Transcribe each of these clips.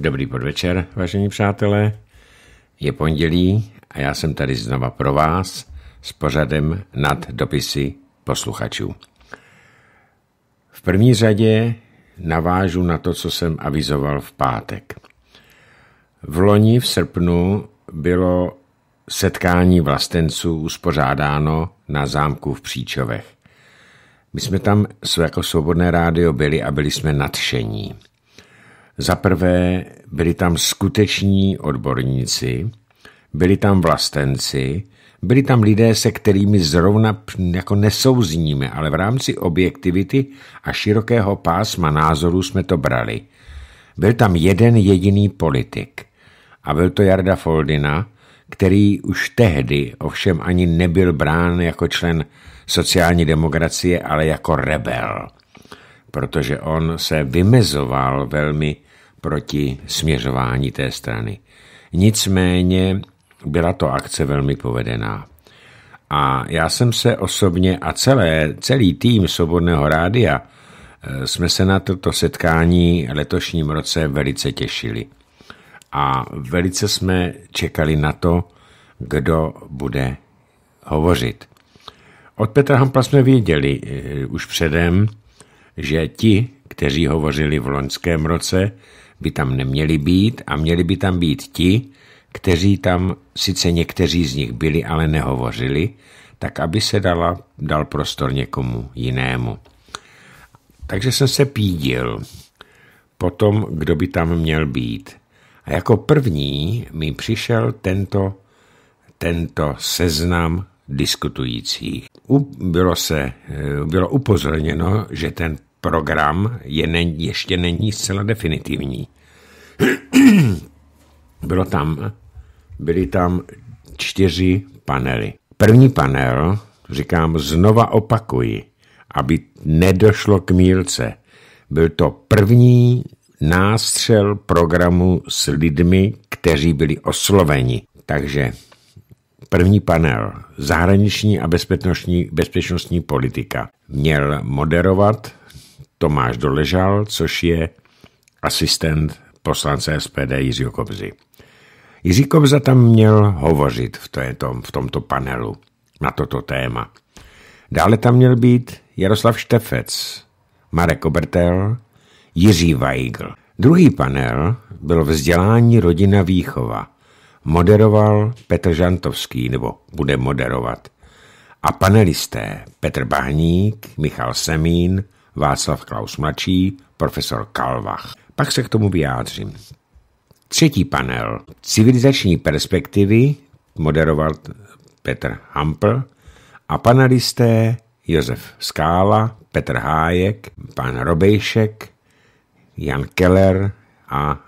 Dobrý podvečer, vážení přátelé. Je pondělí a já jsem tady znova pro vás s pořadem nad dopisy posluchačů. V první řadě navážu na to, co jsem avizoval v pátek. V loni v srpnu bylo setkání vlastenců uspořádáno na zámku v Příčovech. My jsme tam jako svobodné rádio byli a byli jsme nadšení. Za prvé byli tam skuteční odborníci, byli tam vlastenci, byli tam lidé, se kterými zrovna jako nesouzníme, ale v rámci objektivity a širokého pásma názorů jsme to brali. Byl tam jeden jediný politik a byl to Jarda Foldina, který už tehdy ovšem ani nebyl brán jako člen sociální demokracie, ale jako rebel, protože on se vymezoval velmi proti směřování té strany. Nicméně byla to akce velmi povedená. A já jsem se osobně a celé, celý tým Svobodného rádia e, jsme se na toto setkání letošním roce velice těšili. A velice jsme čekali na to, kdo bude hovořit. Od Petra Hampla jsme věděli e, už předem, že ti, kteří hovořili v loňském roce, by tam neměli být a měli by tam být ti, kteří tam, sice někteří z nich byli, ale nehovořili, tak aby se dala, dal prostor někomu jinému. Takže jsem se pídil po tom, kdo by tam měl být. A jako první mi přišel tento, tento seznam diskutujících. U, bylo, se, eh, bylo upozorněno, že ten program je ne, ještě není zcela definitivní. Bylo tam, byly tam čtyři panely. První panel, říkám, znova opakuji, aby nedošlo k mílce. Byl to první nástřel programu s lidmi, kteří byli osloveni. Takže první panel, zahraniční a bezpečnostní, bezpečnostní politika, měl moderovat Tomáš Doležal, což je asistent poslance SPD Jiřího Kobzy. Jiří Kobza tam měl hovořit v, této, v tomto panelu na toto téma. Dále tam měl být Jaroslav Štefec, Marek Obertel, Jiří Weigl. Druhý panel byl vzdělání rodina výchova. Moderoval Petr Žantovský, nebo bude moderovat. A panelisté Petr Bahník, Michal Semín, Václav Klaus mladší, profesor Kalvach. Pak se k tomu vyjádřím. Třetí panel. Civilizační perspektivy moderoval Petr Hampl a panelisté Josef Skála, Petr Hájek, pan Robejšek, Jan Keller a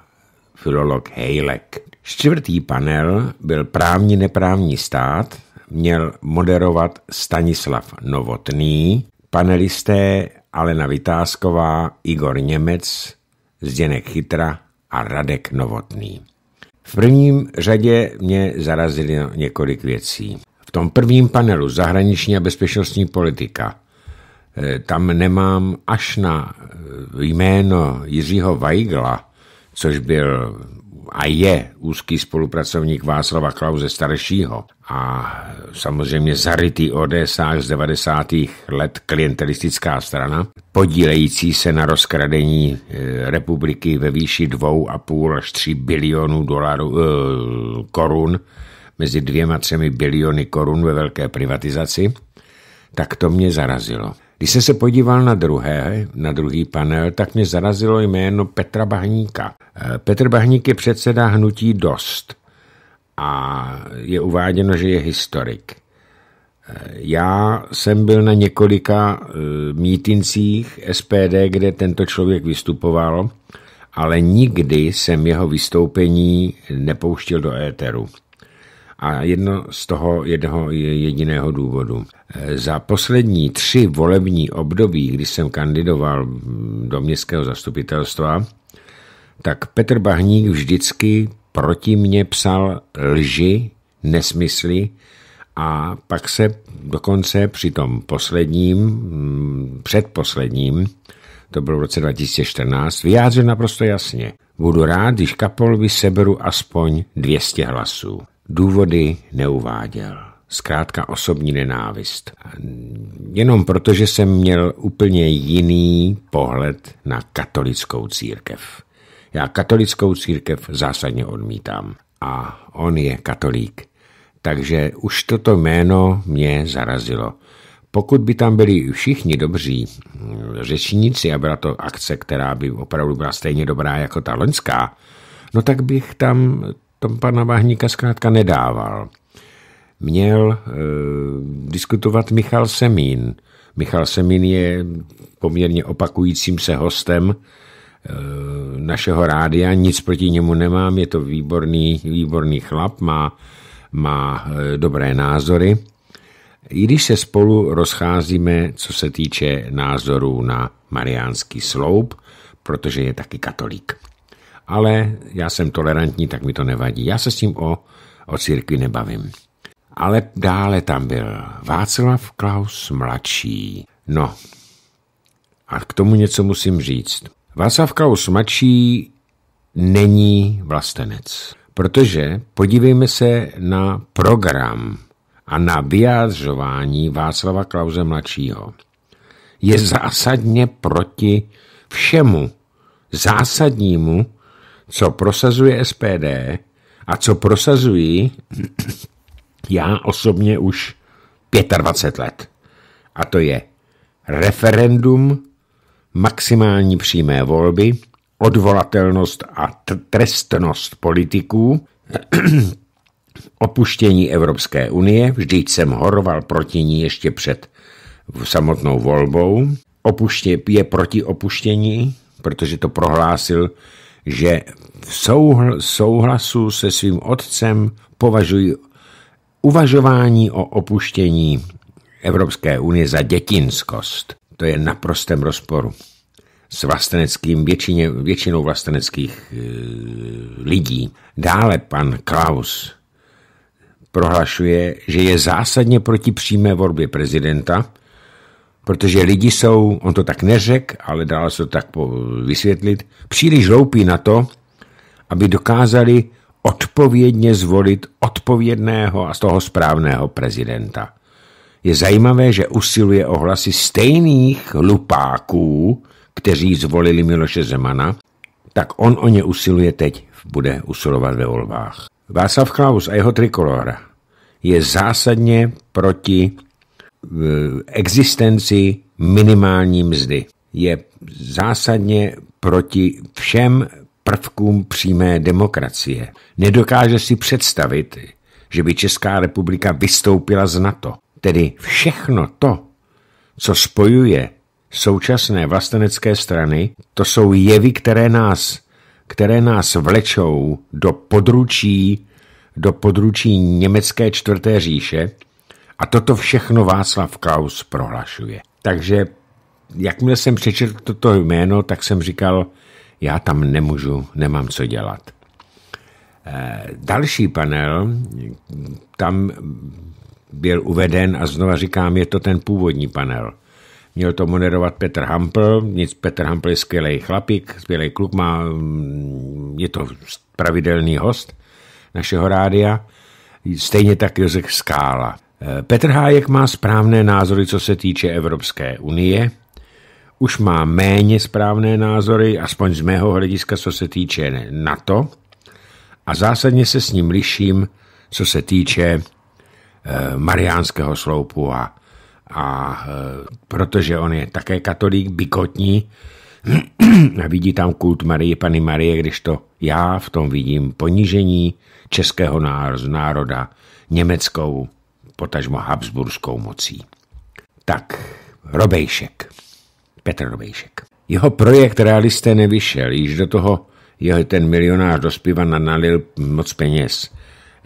filolog Hejlek. Čtvrtý panel byl právní neprávní stát, měl moderovat Stanislav Novotný, panelisté Alena Vytázková, Igor Němec, Zděnek Chytra a Radek Novotný. V prvním řadě mě zarazili několik věcí. V tom prvním panelu zahraniční a bezpečnostní politika eh, tam nemám až na eh, jméno Jiřího Weigla, což byl a je úzký spolupracovník Václava Klauze staršího a samozřejmě zarytý ODSách z 90. let klientelistická strana, podílející se na rozkradení e, republiky ve výši 2,5 až 3 bilionů dolarů, e, korun, mezi dvěma třemi biliony korun ve velké privatizaci, tak to mě zarazilo. Když jsem se podíval na, druhé, na druhý panel, tak mě zarazilo jméno Petra Bahníka, Eh, Petr Bahník je předseda hnutí Dost a je uváděno, že je historik. Eh, já jsem byl na několika eh, mítincích SPD, kde tento člověk vystupoval, ale nikdy jsem jeho vystoupení nepouštil do éteru. A jedno z toho jednoho jediného důvodu. Za poslední tři volební období, kdy jsem kandidoval do městského zastupitelstva, tak Petr Bahník vždycky proti mně psal lži, nesmysly a pak se dokonce při tom posledním, mm, předposledním, to bylo v roce 2014, vyjádřil naprosto jasně. Budu rád, když Kapolvi seberu aspoň 200 hlasů. Důvody neuváděl. Zkrátka osobní nenávist. Jenom protože jsem měl úplně jiný pohled na katolickou církev. Já katolickou církev zásadně odmítám. A on je katolík. Takže už toto jméno mě zarazilo. Pokud by tam byli všichni dobří mm, řečníci a byla to akce, která by opravdu byla stejně dobrá jako ta loňská, no tak bych tam tom pana Váhníka zkrátka nedával. Měl e, diskutovat Michal Semín. Michal Semín je poměrně opakujícím se hostem, Eh, našeho rádia, nic proti němu nemám, je to výborný, výborný chlap, má, má eh, dobré názory. I když se spolu rozcházíme, co se týče názorů na mariánský sloup, protože je taky katolík. Ale já jsem tolerantní, tak mi to nevadí. Já se s ním o, o církvi nebavím. Ale dále tam byl Václav Klaus mladší. No, a k tomu něco musím říct. Václav Klaus mladší není vlastenec, protože podívejme se na program a na vyjádřování Václava Klauze mladšího. Je zásadně proti všemu zásadnímu, co prosazuje SPD a co prosazuji já osobně už 25 let. A to je referendum maximální přímé volby, odvolatelnost a trestnost politiků, opuštění Evropské unie, vždyť jsem horoval proti ní ještě před samotnou volbou, opuště, je proti opuštění, protože to prohlásil, že v souhl, souhlasu se svým otcem považuji uvažování o opuštění Evropské unie za dětinskost to je naprostém rozporu s vlasteneckým, většině, většinou vlasteneckých e, lidí. Dále pan Klaus prohlašuje, že je zásadně proti přímé volbě prezidenta, protože lidi jsou, on to tak neřek, ale dá se to tak vysvětlit, příliš loupí na to, aby dokázali odpovědně zvolit odpovědného a z toho správného prezidenta je zajímavé, že usiluje o hlasy stejných lupáků, kteří zvolili Miloše Zemana, tak on o ně usiluje teď, bude usilovat ve volbách. Václav Klaus a jeho trikolora je zásadně proti eh, existenci minimální mzdy. Je zásadně proti všem prvkům přímé demokracie. Nedokáže si představit, že by Česká republika vystoupila z NATO tedy všechno to, co spojuje současné vlastenecké strany, to jsou jevy, které nás, které nás vlečou do područí, do područí německé čtvrté říše a toto všechno Václav Klaus prohlašuje. Takže jakmile jsem přečetl toto jméno, tak jsem říkal, já tam nemůžu, nemám co dělat. Eh, další panel, tam byl uveden a znova říkám, je to ten původní panel. Měl to moderovat Petr Hampl, nic, Petr Hampl je skvělý chlapík, skvělý kluk, má, mm, je to pravidelný host našeho rádia, stejně tak Josef Skála. Eh, Petr Hájek má správné názory, co se týče Evropské unie, už má méně správné názory, aspoň z mého hlediska, co se týče NATO, a zásadně se s ním liším, co se týče Eh, mariánského sloupu a, a eh, protože on je také katolík, bikotní, a vidí tam kult Marie, Pany Marie, když to já v tom vidím ponížení českého národa německou, potažmo habsburskou mocí. Tak, Robejšek. Petr Robejšek. Jeho projekt realisté nevyšel, již do toho jeho ten milionář dospívan nalil moc peněz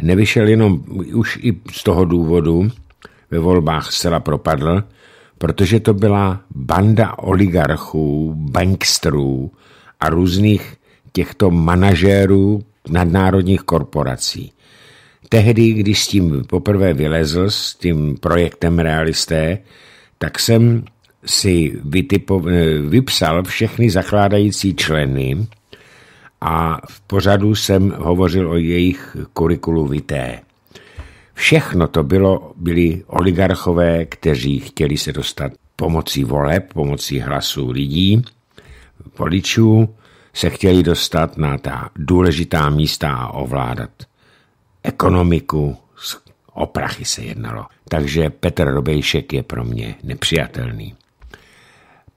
nevyšel jenom už i z toho důvodu, ve volbách zcela propadl, protože to byla banda oligarchů, bankstrů a různých těchto manažérů nadnárodních korporací. Tehdy, když s tím poprvé vylezl, s tím projektem Realisté, tak jsem si vytypo, eh, vypsal všechny zakládající členy a v pořadu jsem hovořil o jejich kurikulu vité. Všechno to bylo, byli oligarchové, kteří chtěli se dostat pomocí voleb, pomocí hlasů lidí, voličů, se chtěli dostat na ta důležitá místa a ovládat ekonomiku, o prachy se jednalo. Takže Petr Robejšek je pro mě nepřijatelný.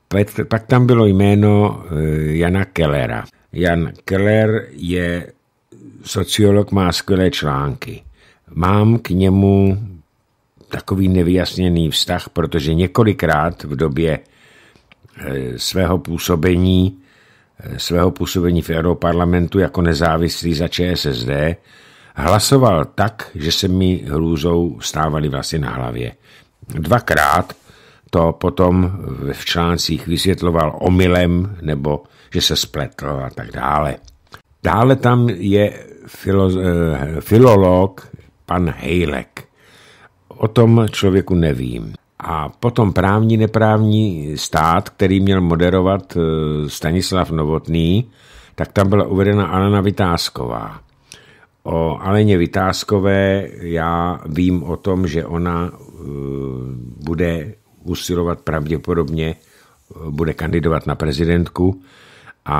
Petr, pak tam bylo jméno eh, Jana Kellera. Jan Keller je sociolog, má skvělé články. Mám k němu takový nevyjasněný vztah, protože několikrát v době eh, svého působení, eh, svého působení v Europarlamentu jako nezávislý za ČSSD hlasoval tak, že se mi hrůzou stávali vlasy na hlavě. Dvakrát to potom v článcích vysvětloval omylem nebo že se spletl a tak dále. Dále tam je filo, eh, filolog pan Hejlek. O tom člověku nevím. A potom právní neprávní stát, který měl moderovat eh, Stanislav Novotný, tak tam byla uvedena Alena Vytázková. O Aleně Vytázkové já vím o tom, že ona eh, bude usilovat pravděpodobně, bude kandidovat na prezidentku, a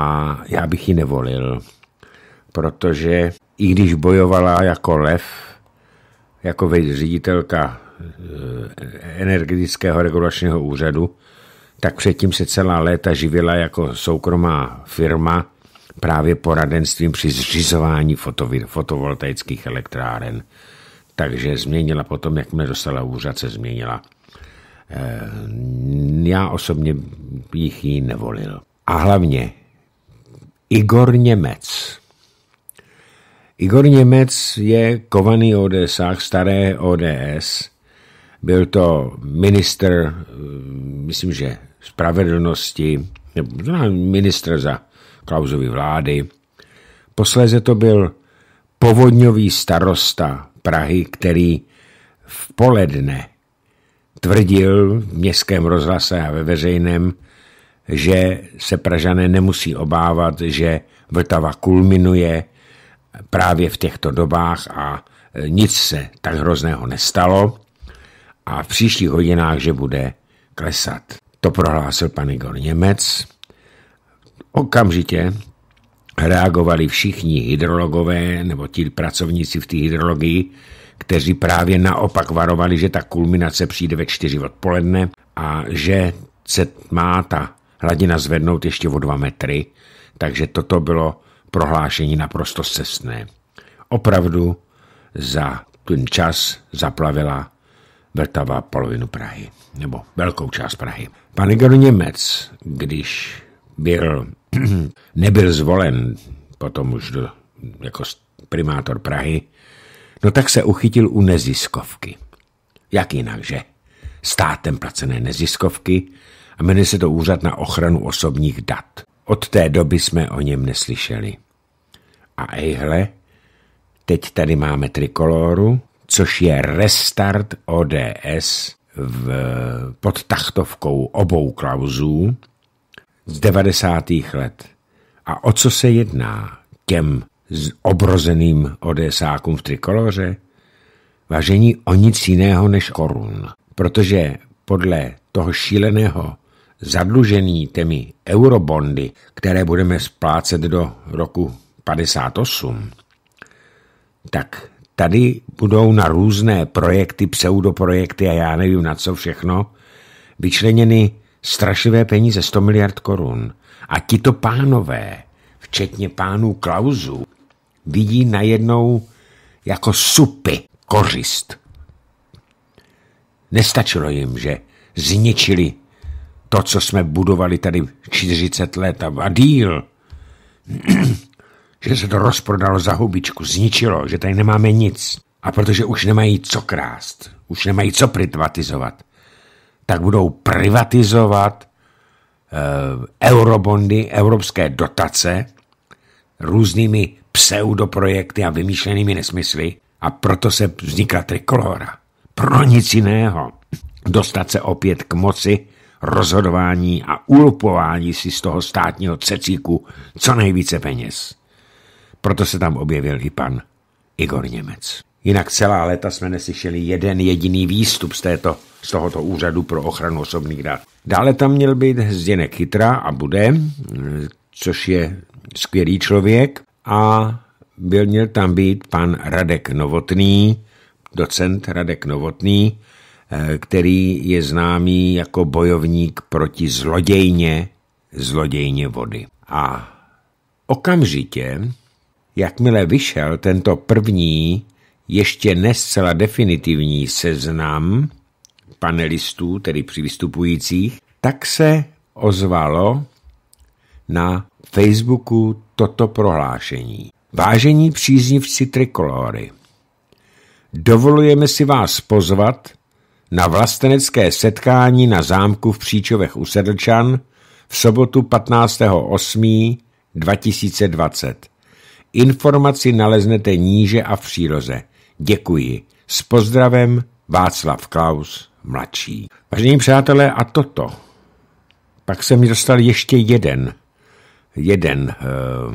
já bych ji nevolil, protože i když bojovala jako lev, jako ředitelka eh, energetického regulačního úřadu, tak předtím se celá léta živila jako soukromá firma právě poradenstvím při zřizování fotovoltaických elektráren. Takže změnila potom, jak mě dostala úřad, se změnila. Eh, já osobně bych ji nevolil. A hlavně Igor Němec. Igor Němec je kovaný ODSách, staré ODS. Byl to minister, eh, myslím, že spravedlnosti, no, minister za Klausovy vlády. Posléze to byl povodňový starosta Prahy, který v poledne tvrdil v městském rozhlase a ve veřejném, že se Pražané nemusí obávat, že Vltava kulminuje právě v těchto dobách a e, nic se tak hrozného nestalo a v příštích hodinách, že bude klesat. To prohlásil pan Igor Němec. Okamžitě reagovali všichni hydrologové nebo ti pracovníci v té hydrologii, kteří právě naopak varovali, že ta kulminace přijde ve čtyři odpoledne a že se má ta hladina zvednout ještě o dva metry, takže toto bylo prohlášení naprosto cestné. Opravdu za ten čas zaplavila Vltava polovinu Prahy, nebo velkou část Prahy. Pan Igor Němec, když byl, nebyl zvolen potom už do, jako primátor Prahy, no tak se uchytil u neziskovky. Jak jinak, že? Státem placené neziskovky, jmenuje se to Úřad na ochranu osobních dat. Od té doby jsme o něm neslyšeli. A ejhle, teď tady máme trikoloru, což je restart ODS v, pod tachtovkou obou klauzů z 90. let. A o co se jedná těm obrozeným odesákům v trikoloře? Vážení o nic jiného než korun, protože podle toho šíleného zadlužený těmi eurobondy, které budeme splácet do roku 58, tak tady budou na různé projekty, pseudoprojekty a já nevím na co všechno, vyčleněny strašivé peníze 100 miliard korun. A tito pánové, včetně pánů Klauzu, vidí najednou jako supy kořist. Nestačilo jim, že zničili to, co jsme budovali tady 40 let a, díl, že se to rozprodalo za hubičku, zničilo, že tady nemáme nic. A protože už nemají co krást, už nemají co privatizovat, tak budou privatizovat eh, eurobondy, evropské dotace různými pseudoprojekty a vymýšlenými nesmysly a proto se vznikla trikolora. Pro nic jiného. Dostat se opět k moci rozhodování a ulupování si z toho státního cecíku co nejvíce peněz. Proto se tam objevil i pan Igor Němec. Jinak celá léta jsme neslyšeli jeden jediný výstup z, této, z tohoto úřadu pro ochranu osobních dat. Dále tam měl být Zděnek Chytra a bude, což je skvělý člověk, a byl měl tam být pan Radek Novotný, docent Radek Novotný, Eh, který je známý jako bojovník proti zlodějně, zlodějně vody. A okamžitě, jakmile vyšel tento první, ještě nescela definitivní seznam panelistů, tedy při vystupujících, tak se ozvalo na Facebooku toto prohlášení. Vážení příznivci Trikolory, dovolujeme si vás pozvat na vlastenecké setkání na zámku v Příčovech u Sedlčan v sobotu 15. 8. 2020. Informaci naleznete níže a v příroze. Děkuji. S pozdravem Václav Klaus, mladší. Vážení přátelé, a toto. Pak jsem dostal ještě jeden, jeden uh,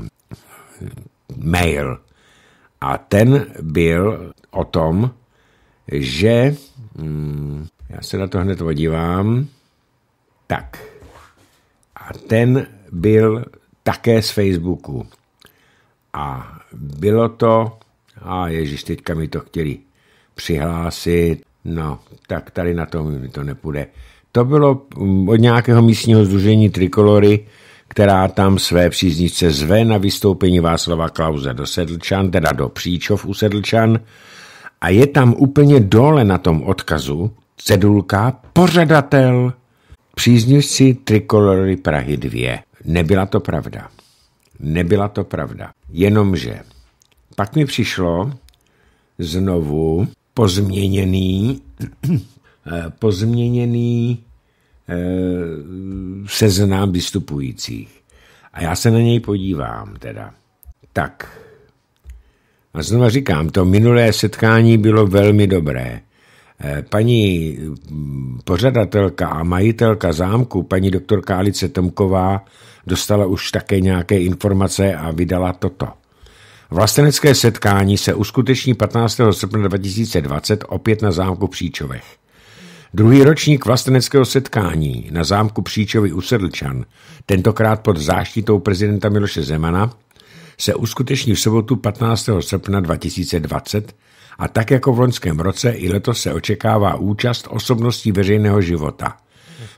mail. A ten byl o tom, že, mm, já se na to hned podívám, tak, a ten byl také z Facebooku. A bylo to, a ježiš, teďka mi to chtěli přihlásit, no, tak tady na tom mi to nepůjde. To bylo mm, od nějakého místního združení Trikolory, která tam své příznivce zve na vystoupení Václava Klauze do Sedlčan, teda do Příčov u Sedlčan, a je tam úplně dole na tom odkazu cedulka pořadatel příznivci Trikolory Prahy 2. Nebyla to pravda. Nebyla to pravda. Jenomže pak mi přišlo znovu pozměněný, pozměněný eh, seznám seznam vystupujících. A já se na něj podívám teda. Tak, a znova říkám, to minulé setkání bylo velmi dobré. E, paní mm, pořadatelka a majitelka zámku, paní doktorka Alice Tomková, dostala už také nějaké informace a vydala toto. Vlastenecké setkání se uskuteční 15. srpna 2020 opět na zámku Příčovech. Druhý ročník vlasteneckého setkání na zámku Příčovy u Sedlčan, tentokrát pod záštitou prezidenta Miloše Zemana, se uskuteční v sobotu 15. srpna 2020 a tak jako v loňském roce i letos se očekává účast osobností veřejného života.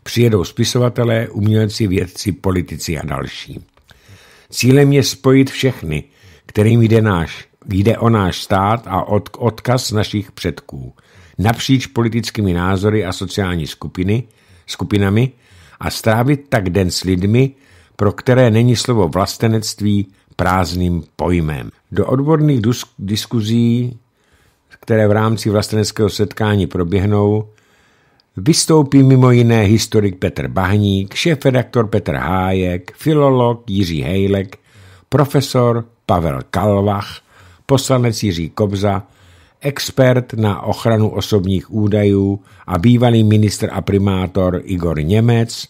Přijedou spisovatelé, umělci, vědci, politici a další. Cílem je spojit všechny, kterým jde, náš, jde o náš stát a od, odkaz našich předků, napříč politickými názory a sociální skupiny, skupinami a strávit tak den s lidmi, pro které není slovo vlastenectví prázdným pojmem. Do odborných diskuzí, které v rámci vlasteneckého setkání proběhnou, vystoupí mimo jiné historik Petr Bahník, šéf-redaktor Petr Hájek, filolog Jiří Hejlek, profesor Pavel Kalvach, poslanec Jiří Kobza, expert na ochranu osobních údajů a bývalý ministr a primátor Igor Němec,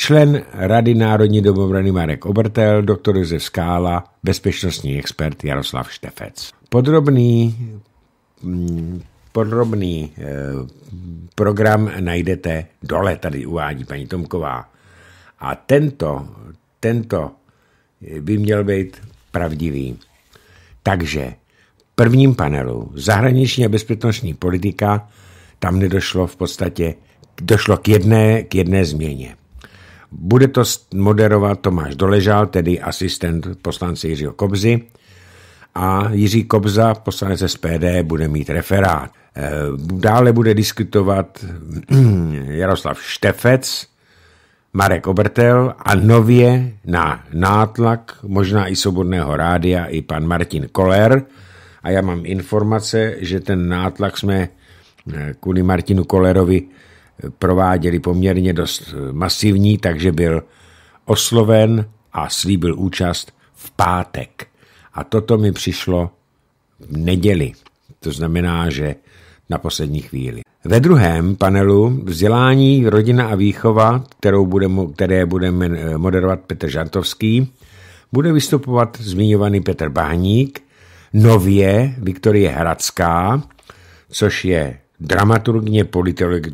člen Rady Národní domobrany Marek Obertel, doktor ze Skála, bezpečnostní expert Jaroslav Štefec. Podrobný, mm, podrobný eh, program najdete dole, tady uvádí paní Tomková. A tento, tento by měl být pravdivý. Takže v prvním panelu zahraniční a bezpečnostní politika tam nedošlo v podstatě, došlo k jedné, k jedné změně. Bude to moderovat Tomáš Doležal, tedy asistent poslance Jiřího Kobzy a Jiří Kobza, poslanec SPD, bude mít referát. Eh, dále bude diskutovat Jaroslav Štefec, Marek Obertel a nově na nátlak možná i Svobodného rádia i pan Martin Koller. A já mám informace, že ten nátlak jsme eh, kvůli Martinu Kollerovi prováděli poměrně dost eh, masivní, takže byl osloven a slíbil účast v pátek. A toto mi přišlo v neděli. To znamená, že na poslední chvíli. Ve druhém panelu vzdělání, rodina a výchova, kterou bude, které bude eh, moderovat Petr Žantovský, bude vystupovat zmiňovaný Petr Bahník, nově Viktorie Hradská, což je dramaturgně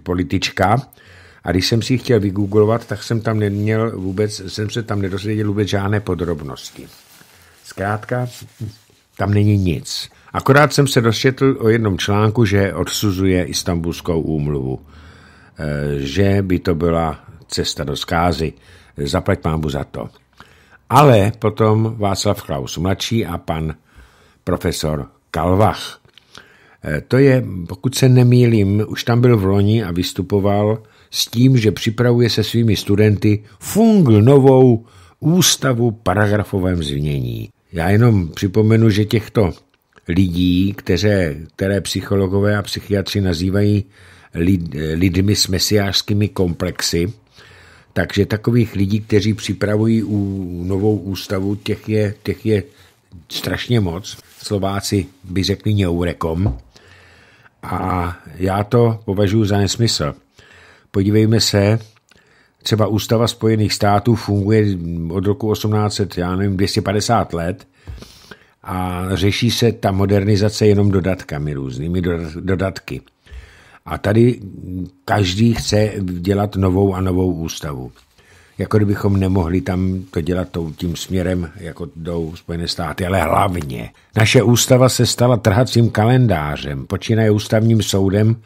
politička, a když jsem si ji chtěl vygooglovat, tak jsem tam neměl vůbec, jsem se tam nedozvěděl vůbec žádné podrobnosti. Zkrátka, tam není nic. Akorát jsem se dosvětl o jednom článku, že odsuzuje istambulskou úmluvu. E, že by to byla cesta do skázy. Zaplať pámbu za to. Ale potom Václav Klaus mladší a pan profesor Kalvach Eh, to je, pokud se nemýlím, už tam byl v loni a vystupoval s tím, že připravuje se svými studenty fung novou ústavu paragrafovém změní. Já jenom připomenu, že těchto lidí, které, které psychologové a psychiatři nazývají lid, lidmi s mesiářskými komplexy, takže takových lidí, kteří připravují u novou ústavu, těch je, těch je strašně moc. Slováci by řekli neurekom. A já to považuji za nesmysl. Podívejme se, třeba Ústava Spojených států funguje od roku 1800, já nevím, 250 let a řeší se ta modernizace jenom dodatkami, různými dodatky. A tady každý chce dělat novou a novou ústavu jako kdybychom nemohli tam to dělat tím směrem, jako jdou Spojené státy, ale hlavně. Naše ústava se stala trhacím kalendářem, počínaje ústavním soudem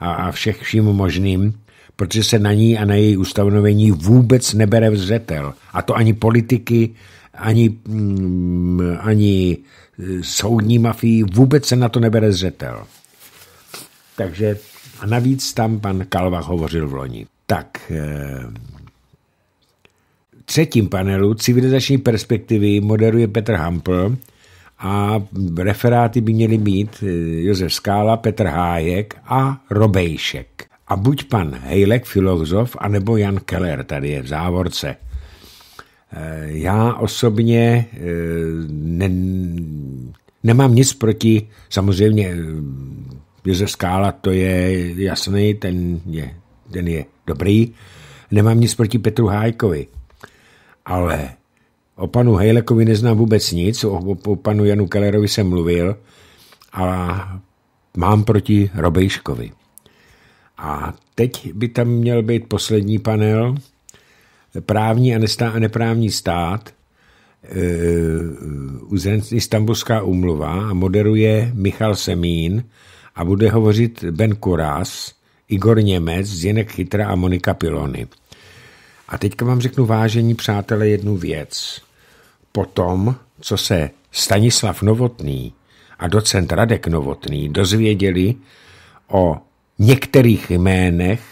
a, a všech vším možným, protože se na ní a na její ustanovení vůbec nebere vzřetel. A to ani politiky, ani, mm, ani e, soudní mafii, vůbec se na to nebere zřetel. Takže a navíc tam pan Kalva hovořil v loni. Tak, e, třetím panelu civilizační perspektivy moderuje Petr Hampl a referáty by měli mít eh, Josef Skála, Petr Hájek a Robejšek. A buď pan Hejlek, filozof, anebo Jan Keller, tady je v závorce. Eh, já osobně eh, ne, nemám nic proti, samozřejmě Josef Skála, to je jasný, ten je, ten je dobrý. Nemám nic proti Petru Hájkovi, ale o panu Hejlekovi neznám vůbec nic, o, o panu Janu Kellerovi jsem mluvil a mám proti Robejškovi. A teď by tam měl být poslední panel, právní a, nestá, a neprávní stát, e, Istanbulská umluva a moderuje Michal Semín a bude hovořit Ben Kuras, Igor Němec, Zjenek Chytra a Monika Pilony. A teďka vám řeknu, vážení přátelé, jednu věc. Po tom, co se Stanislav Novotný a docent Radek Novotný dozvěděli o některých jménech,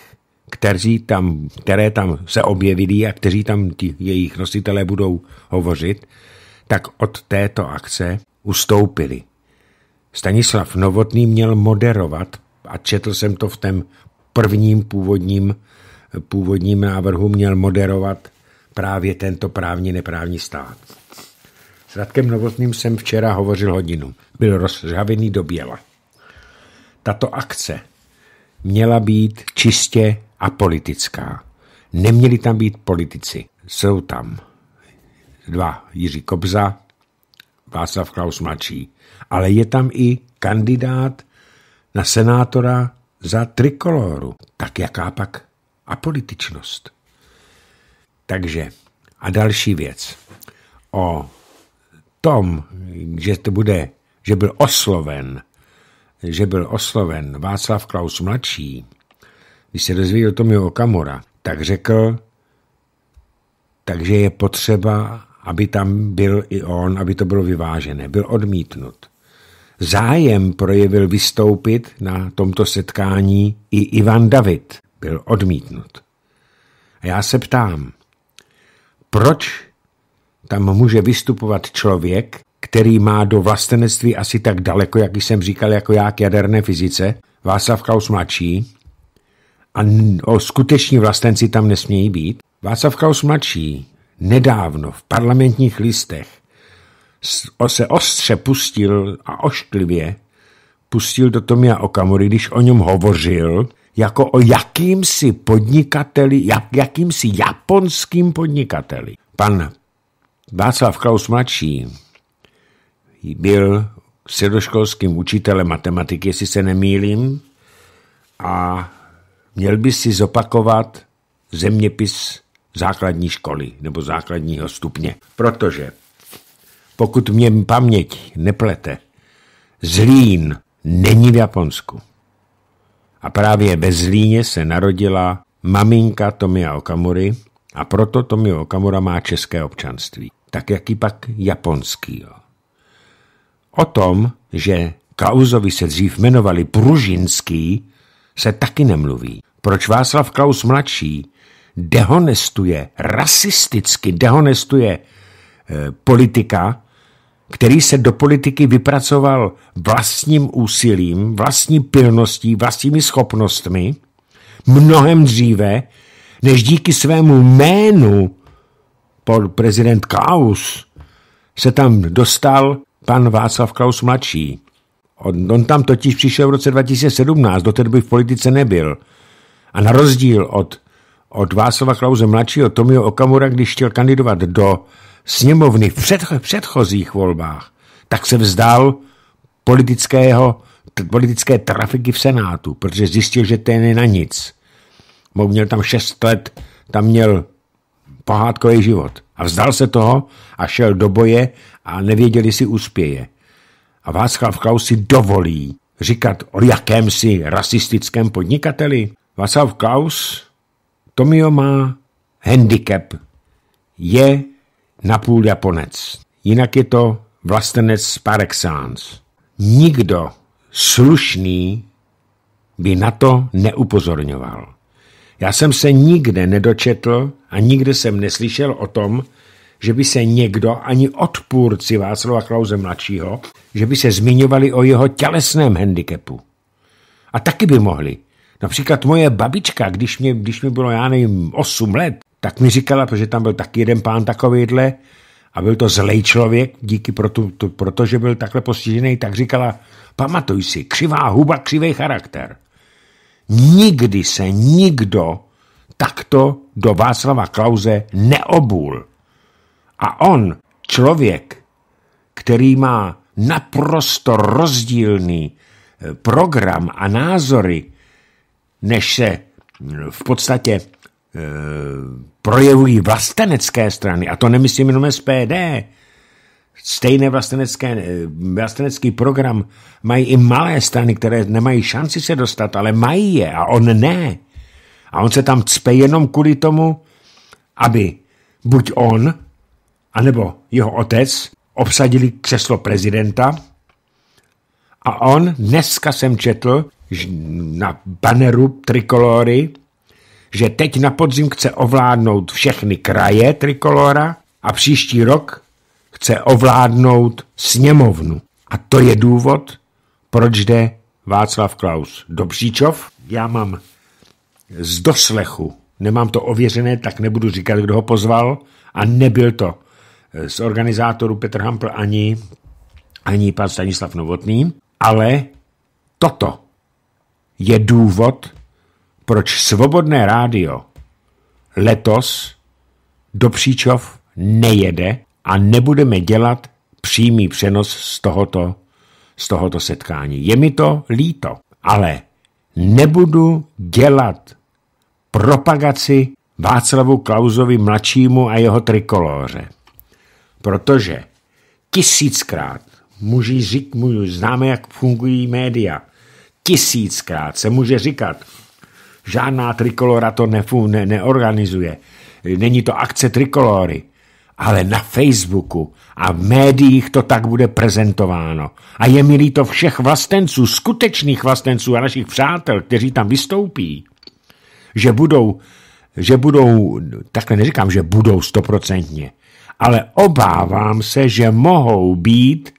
kteří tam, které tam se objevili a kteří tam tí, jejich nositelé budou hovořit, tak od této akce ustoupili. Stanislav Novotný měl moderovat a četl jsem to v tom prvním původním původním návrhu měl moderovat právě tento právní neprávní stát. S Radkem Novotným jsem včera hovořil hodinu. Byl rozřavený do běla. Tato akce měla být čistě apolitická. Neměli tam být politici. Jsou tam dva Jiří Kobza, Václav Klaus mladší, ale je tam i kandidát na senátora za trikoloru. Tak jaká pak a političnost. Takže a další věc. O tom, že to bude, že byl osloven, že byl osloven Václav Klaus mladší, když se dozvěděl Tomio Kamora. tak řekl, takže je potřeba, aby tam byl i on, aby to bylo vyvážené. Byl odmítnut. Zájem projevil vystoupit na tomto setkání i Ivan David, byl odmítnut. A já se ptám, proč tam může vystupovat člověk, který má do vlastenectví asi tak daleko, jak jsem říkal, jako já k jaderné fyzice, Václav Klaus mladší, a o skuteční vlastenci tam nesmějí být. Václav Klaus mladší nedávno v parlamentních listech se ostře pustil a ošklivě pustil do Tomia Okamury, když o něm hovořil jako o jakýmsi podnikateli, jak, jakýmsi japonským podnikateli. Pan Václav Klaus mladší byl středoškolským učitelem matematiky, jestli se nemýlím, a měl by si zopakovat zeměpis základní školy nebo základního stupně. Protože pokud mě paměť neplete, Zlín není v Japonsku. A právě ve Zlíně se narodila maminka Tomia Okamury a proto Tomio Okamura má české občanství. Tak jaký pak japonský. O tom, že Klausovi se dřív jmenovali Pružinský, se taky nemluví. Proč Václav Klaus mladší dehonestuje, rasisticky dehonestuje eh, politika, který se do politiky vypracoval vlastním úsilím, vlastní pilností, vlastními schopnostmi, mnohem dříve, než díky svému jménu pod prezident Klaus se tam dostal pan Václav Klaus mladší. On, on tam totiž přišel v roce 2017, do té doby v politice nebyl. A na rozdíl od, od Václava Klauze mladšího Tomio Okamura, když chtěl kandidovat do sněmovny v předcho předchozích volbách, tak se vzdal politického, politické trafiky v Senátu, protože zjistil, že ten je na nic. Měl tam šest let, tam měl pohádkový život. A vzdal se toho a šel do boje a nevěděli si úspěje. A Václav Klaus si dovolí říkat o jakémsi rasistickém podnikateli. Václav Klaus, Tomio má handicap, je napůl Japonec. Jinak je to vlastenec par excellence. Nikdo slušný by na to neupozorňoval. Já jsem se nikde nedočetl a nikde jsem neslyšel o tom, že by se někdo, ani odpůrci Václava Klauze mladšího, že by se zmiňovali o jeho tělesném handicapu. A taky by mohli. Například moje babička, když mi, když bylo, já nevím, 8 let, tak mi říkala, protože tam byl taky jeden pán takovýhle a byl to zlej člověk, díky pro tu, tu, protože byl takhle postižený, tak říkala, pamatuj si, křivá huba, křivý charakter. Nikdy se nikdo takto do Václava Klauze neobul. A on, člověk, který má naprosto rozdílný eh, program a názory, než se hm, v podstatě Eh, projevují vlastenecké strany, a to nemyslím jenom SPD, stejné vlastenecké, eh, vlastenecký program mají i malé strany, které nemají šanci se dostat, ale mají je a on ne. A on se tam cpe jenom kvůli tomu, aby buď on, anebo jeho otec obsadili křeslo prezidenta a on, dneska jsem četl, na banneru Trikolory, že teď na podzim chce ovládnout všechny kraje Trikolora a příští rok chce ovládnout sněmovnu. A to je důvod, proč jde Václav Klaus do Příčov. Já mám z doslechu, nemám to ověřené, tak nebudu říkat, kdo ho pozval a nebyl to eh, z organizátorů Petr Hampl ani, ani pan Stanislav Novotný, ale toto je důvod, proč Svobodné rádio letos do Příčov nejede a nebudeme dělat přímý přenos z tohoto, z tohoto setkání. Je mi to líto, ale nebudu dělat propagaci Václavu Klauzovi mladšímu a jeho trikolóře. Protože tisíckrát muži říct, můžu, známe, jak fungují média, tisíckrát se může říkat, Žádná trikolora to nefů, ne, neorganizuje. Není to akce trikolory. Ale na Facebooku a v médiích to tak bude prezentováno. A je milý to všech vlastenců, skutečných vlastenců a našich přátel, kteří tam vystoupí, že budou, že budou, takhle neříkám, že budou stoprocentně, ale obávám se, že mohou být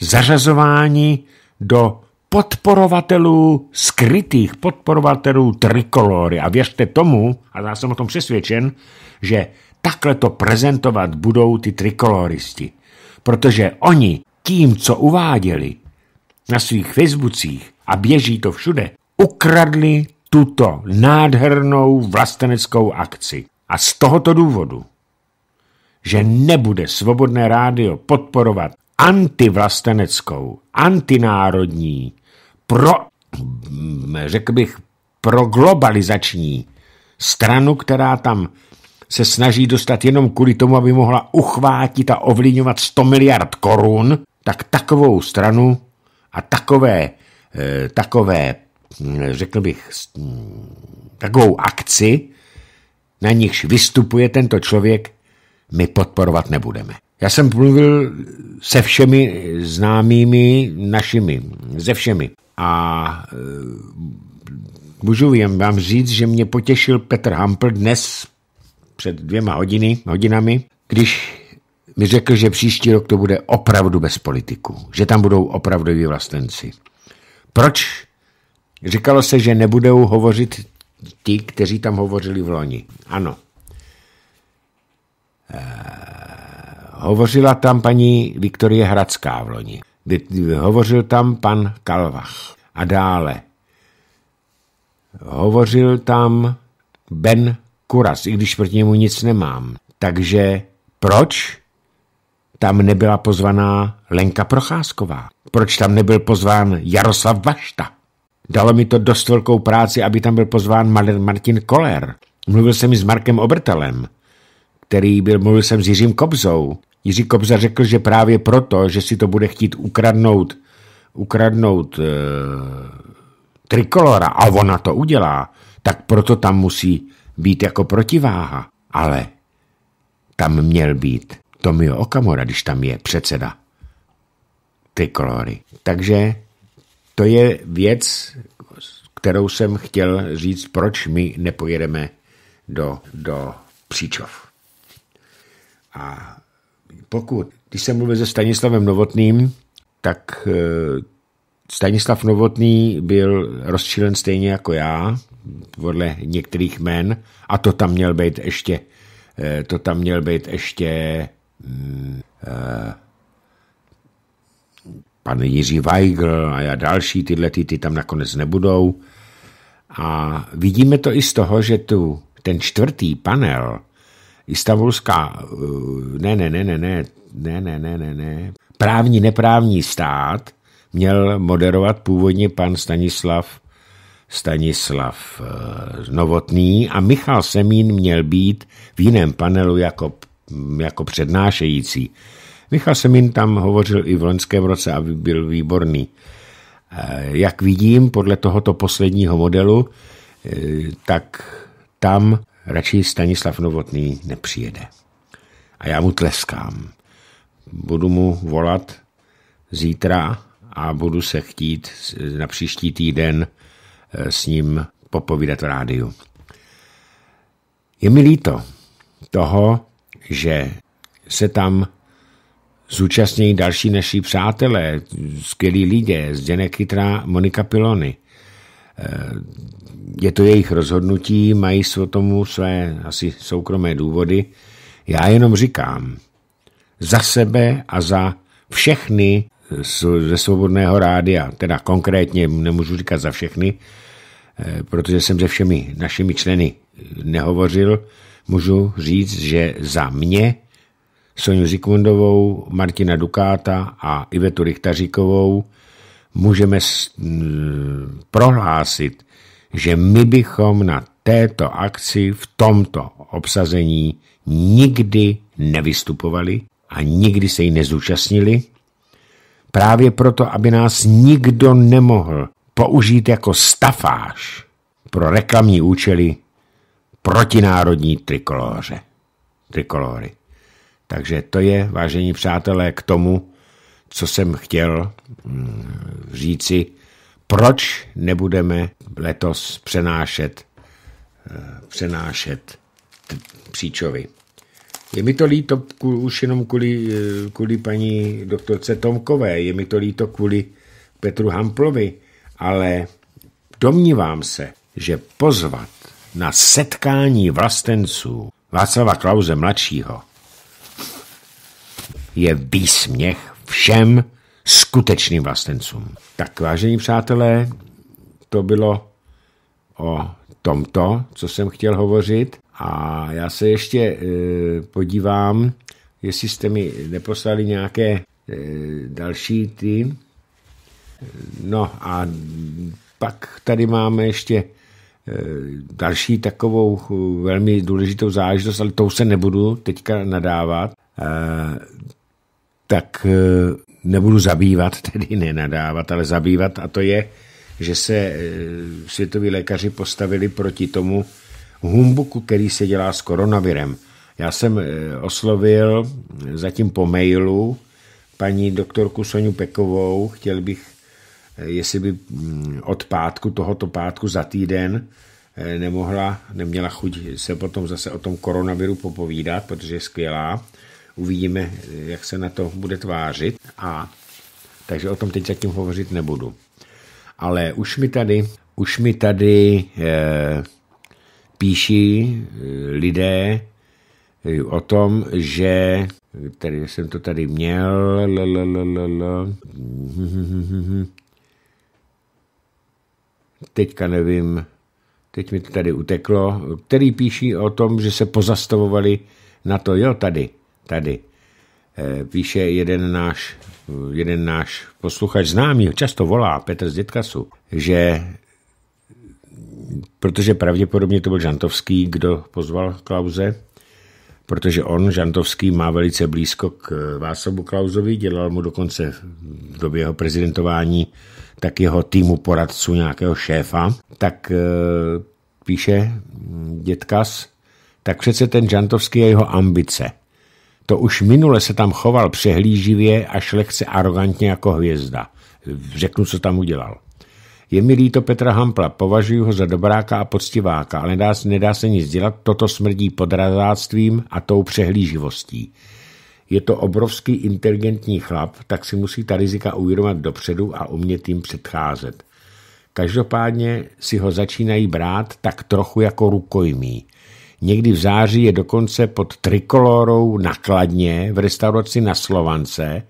zařazováni do podporovatelů, skrytých podporovatelů trikolory. A věřte tomu, a já jsem o tom přesvědčen, že takhle to prezentovat budou ty trikoloristi. Protože oni tím, co uváděli na svých Facebookích a běží to všude, ukradli tuto nádhernou vlasteneckou akci. A z tohoto důvodu, že nebude svobodné rádio podporovat antivlasteneckou, antinárodní, pro, řekl bych, pro globalizační stranu, která tam se snaží dostat jenom kvůli tomu, aby mohla uchvátit a ovlivňovat 100 miliard korun, tak takovou stranu a takové, eh, takové hm, řekl bych, takovou akci, na nichž vystupuje tento člověk, my podporovat nebudeme. Já jsem mluvil se všemi známými našimi, ze všemi. A eh, můžu jen vám říct, že mě potěšil Petr Hampl dnes před dvěma hodiny, hodinami, když mi řekl, že příští rok to bude opravdu bez politiku, že tam budou opravdoví vlastenci. Proč? Říkalo se, že nebudou hovořit ti, kteří tam hovořili v loni. Ano. Eh, hovořila tam paní Viktorie Hradská v loni. Hovořil tam pan Kalvach. A dále. Hovořil tam Ben Kuras, i když proti němu nic nemám. Takže proč tam nebyla pozvaná Lenka Procházková? Proč tam nebyl pozván Jaroslav Vašta? Dalo mi to dost velkou práci, aby tam byl pozván Martin Koller. Mluvil jsem i s Markem Obertelem, který byl, mluvil jsem s Jiřím Kobzou, Jiří Kobza řekl, že právě proto, že si to bude chtít ukradnout, ukradnout e, trikolora a ona to udělá, tak proto tam musí být jako protiváha. Ale tam měl být Tomio Okamura, když tam je předseda trikolory. Takže to je věc, kterou jsem chtěl říct, proč my nepojedeme do, do Příčov. A pokud, když jsem mluvil se Stanislavem Novotným, tak eh, Stanislav Novotný byl rozčilen stejně jako já, podle některých men, a to tam měl být ještě, eh, to tam měl být ještě mm, eh, pan Jiří Weigl a já další, tyhle ty, ty tam nakonec nebudou. A vidíme to i z toho, že tu ten čtvrtý panel Istanbulská, eh, ne, ne, ne, ne, ne, ne, ne, ne, ne, ne, právní, neprávní stát měl moderovat původně pan Stanislav Stanislav eh, Novotný a Michal Semín měl být v jiném panelu jako, mm, jako přednášející. Michal Semín tam hovořil i v loňském roce a byl výborný. Eh, jak vidím, podle tohoto posledního modelu, tak tam radši Stanislav Novotný nepřijede. A já mu tleskám. Budu mu volat zítra a budu se chtít na příští týden eh, s ním popovídat v rádiu. Je mi líto toho, že se tam zúčastnějí další naši přátelé, skvělí lidé, Zdenek Kytra, Monika Pilony, Eh, je to jejich rozhodnutí, mají o tomu své asi soukromé důvody. Já jenom říkám, za sebe a za všechny ze Svobodného rádia, teda konkrétně nemůžu říkat za všechny, eh, protože jsem se všemi našimi členy nehovořil, můžu říct, že za mě Soniu Zikmundovou, Martina Dukáta a Ivetu Richtaříkovou můžeme prohlásit, že my bychom na této akci v tomto obsazení nikdy nevystupovali a nikdy se jí nezúčastnili, právě proto, aby nás nikdo nemohl použít jako stafáž pro reklamní účely protinárodní trikolóře. trikolóry. Takže to je, vážení přátelé, k tomu, co jsem chtěl mm, říci, proč nebudeme letos přenášet, eh, přenášet příčovy. Je mi to líto už jenom kvůli, eh, kvůli paní doktorce Tomkové, je mi to líto kvůli Petru Hamplovi, ale domnívám se, že pozvat na setkání vlastenců Václava Klauze mladšího je výsměch všem skutečným vlastencům. Tak, vážení přátelé, to bylo o tomto, co jsem chtěl hovořit. A já se ještě e, podívám, jestli jste mi neposlali nějaké e, další ty. E, no a pak tady máme ještě e, další takovou e, velmi důležitou záležitost, ale tou se nebudu teďka nadávat. E, tak eh, nebudu zabývat, tedy nenadávat, ale zabývat a to je, že se eh, světoví lékaři postavili proti tomu humbuku, který se dělá s koronavirem. Já jsem eh, oslovil zatím po mailu paní doktorku Soniu Pekovou, chtěl bych, jestli by mm, od pátku, tohoto pátku za týden nemohla, neměla chuť se potom zase o tom koronaviru popovídat, protože je skvělá, uvidíme, jak se na to bude tvářit. A takže o tom teď zatím hovořit nebudu. Ale už mi tady, už mi tady e, píší eh, lidé eh, o tom, že tady jsem to tady měl, lalalala, teďka nevím, teď mi to tady uteklo, který píší o tom, že se pozastavovali na to, jo, tady, tady. Eh, píše jeden náš, jeden náš posluchač známý, často volá, Petr z Dětkasu, že protože pravděpodobně to byl Žantovský, kdo pozval Klauze, protože on, Žantovský, má velice blízko k Vásobu Klauzovi, dělal mu dokonce v době jeho prezidentování tak jeho týmu poradců nějakého šéfa, tak eh, píše dětkas, tak přece ten Žantovský a jeho ambice. To už minule se tam choval přehlíživě až lehce arrogantně jako hvězda. Řeknu, co tam udělal. Je mi líto Petra Hampla, považuji ho za dobráka a poctiváka, ale nedá, nedá se nic dělat, toto smrdí podrazáctvím a tou přehlíživostí. Je to obrovský inteligentní chlap, tak si musí ta rizika uvědomat dopředu a umět jim předcházet. Každopádně si ho začínají brát tak trochu jako rukojmí – Někdy v září je dokonce pod trikolorou nakladně v restauraci na Slovance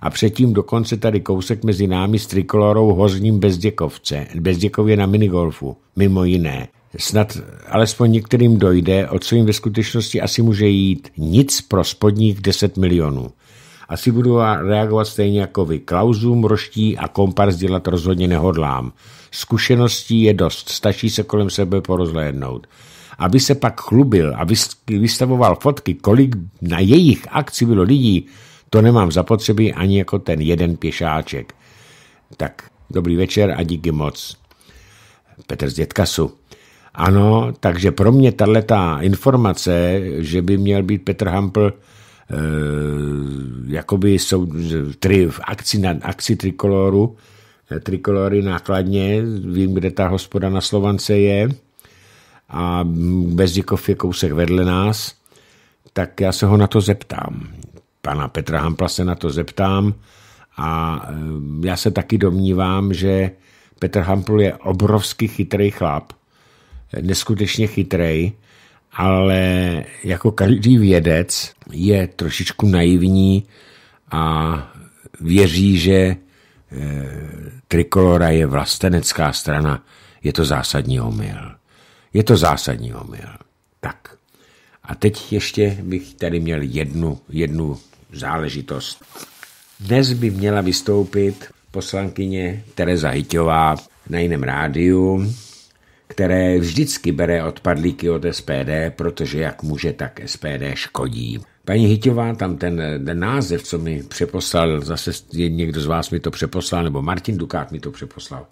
a předtím dokonce tady kousek mezi námi s trikolorou hozním Bezděkovce, Bezděkově na minigolfu, mimo jiné. Snad alespoň některým dojde, o co jim ve skutečnosti asi může jít nic pro spodních 10 milionů. Asi budu reagovat stejně jako vy. Klauzům, roští a kompars dělat rozhodně nehodlám. Zkušeností je dost, stačí se kolem sebe porozhlédnout aby se pak chlubil a vystavoval fotky, kolik na jejich akci bylo lidí, to nemám zapotřebí ani jako ten jeden pěšáček. Tak, dobrý večer a díky moc. Petr z Dětkasu. Ano, takže pro mě tato informace, že by měl být Petr Hampl eh, jakoby jsou tri, v akci, na akci trikoloru, eh, trikolory nákladně, vím, kde ta hospoda na Slovance je, a Bezdikov je kousek vedle nás, tak já se ho na to zeptám. Pana Petra Hampla se na to zeptám a e, já se taky domnívám, že Petr Hampl je obrovsky chytrý chlap, neskutečně chytrý, ale jako každý vědec je trošičku naivní a věří, že e, Trikolora je vlastenecká strana, je to zásadní omyl. Je to zásadní omyl. Tak. A teď ještě bych tady měl jednu, jednu záležitost. Dnes by měla vystoupit poslankyně Tereza Hyťová na jiném rádiu, které vždycky bere odpadlíky od SPD, protože jak může, tak SPD škodí. Paní Hyťová, tam ten, ten název, co mi přeposlal, zase někdo z vás mi to přeposlal, nebo Martin Dukát mi to přeposlal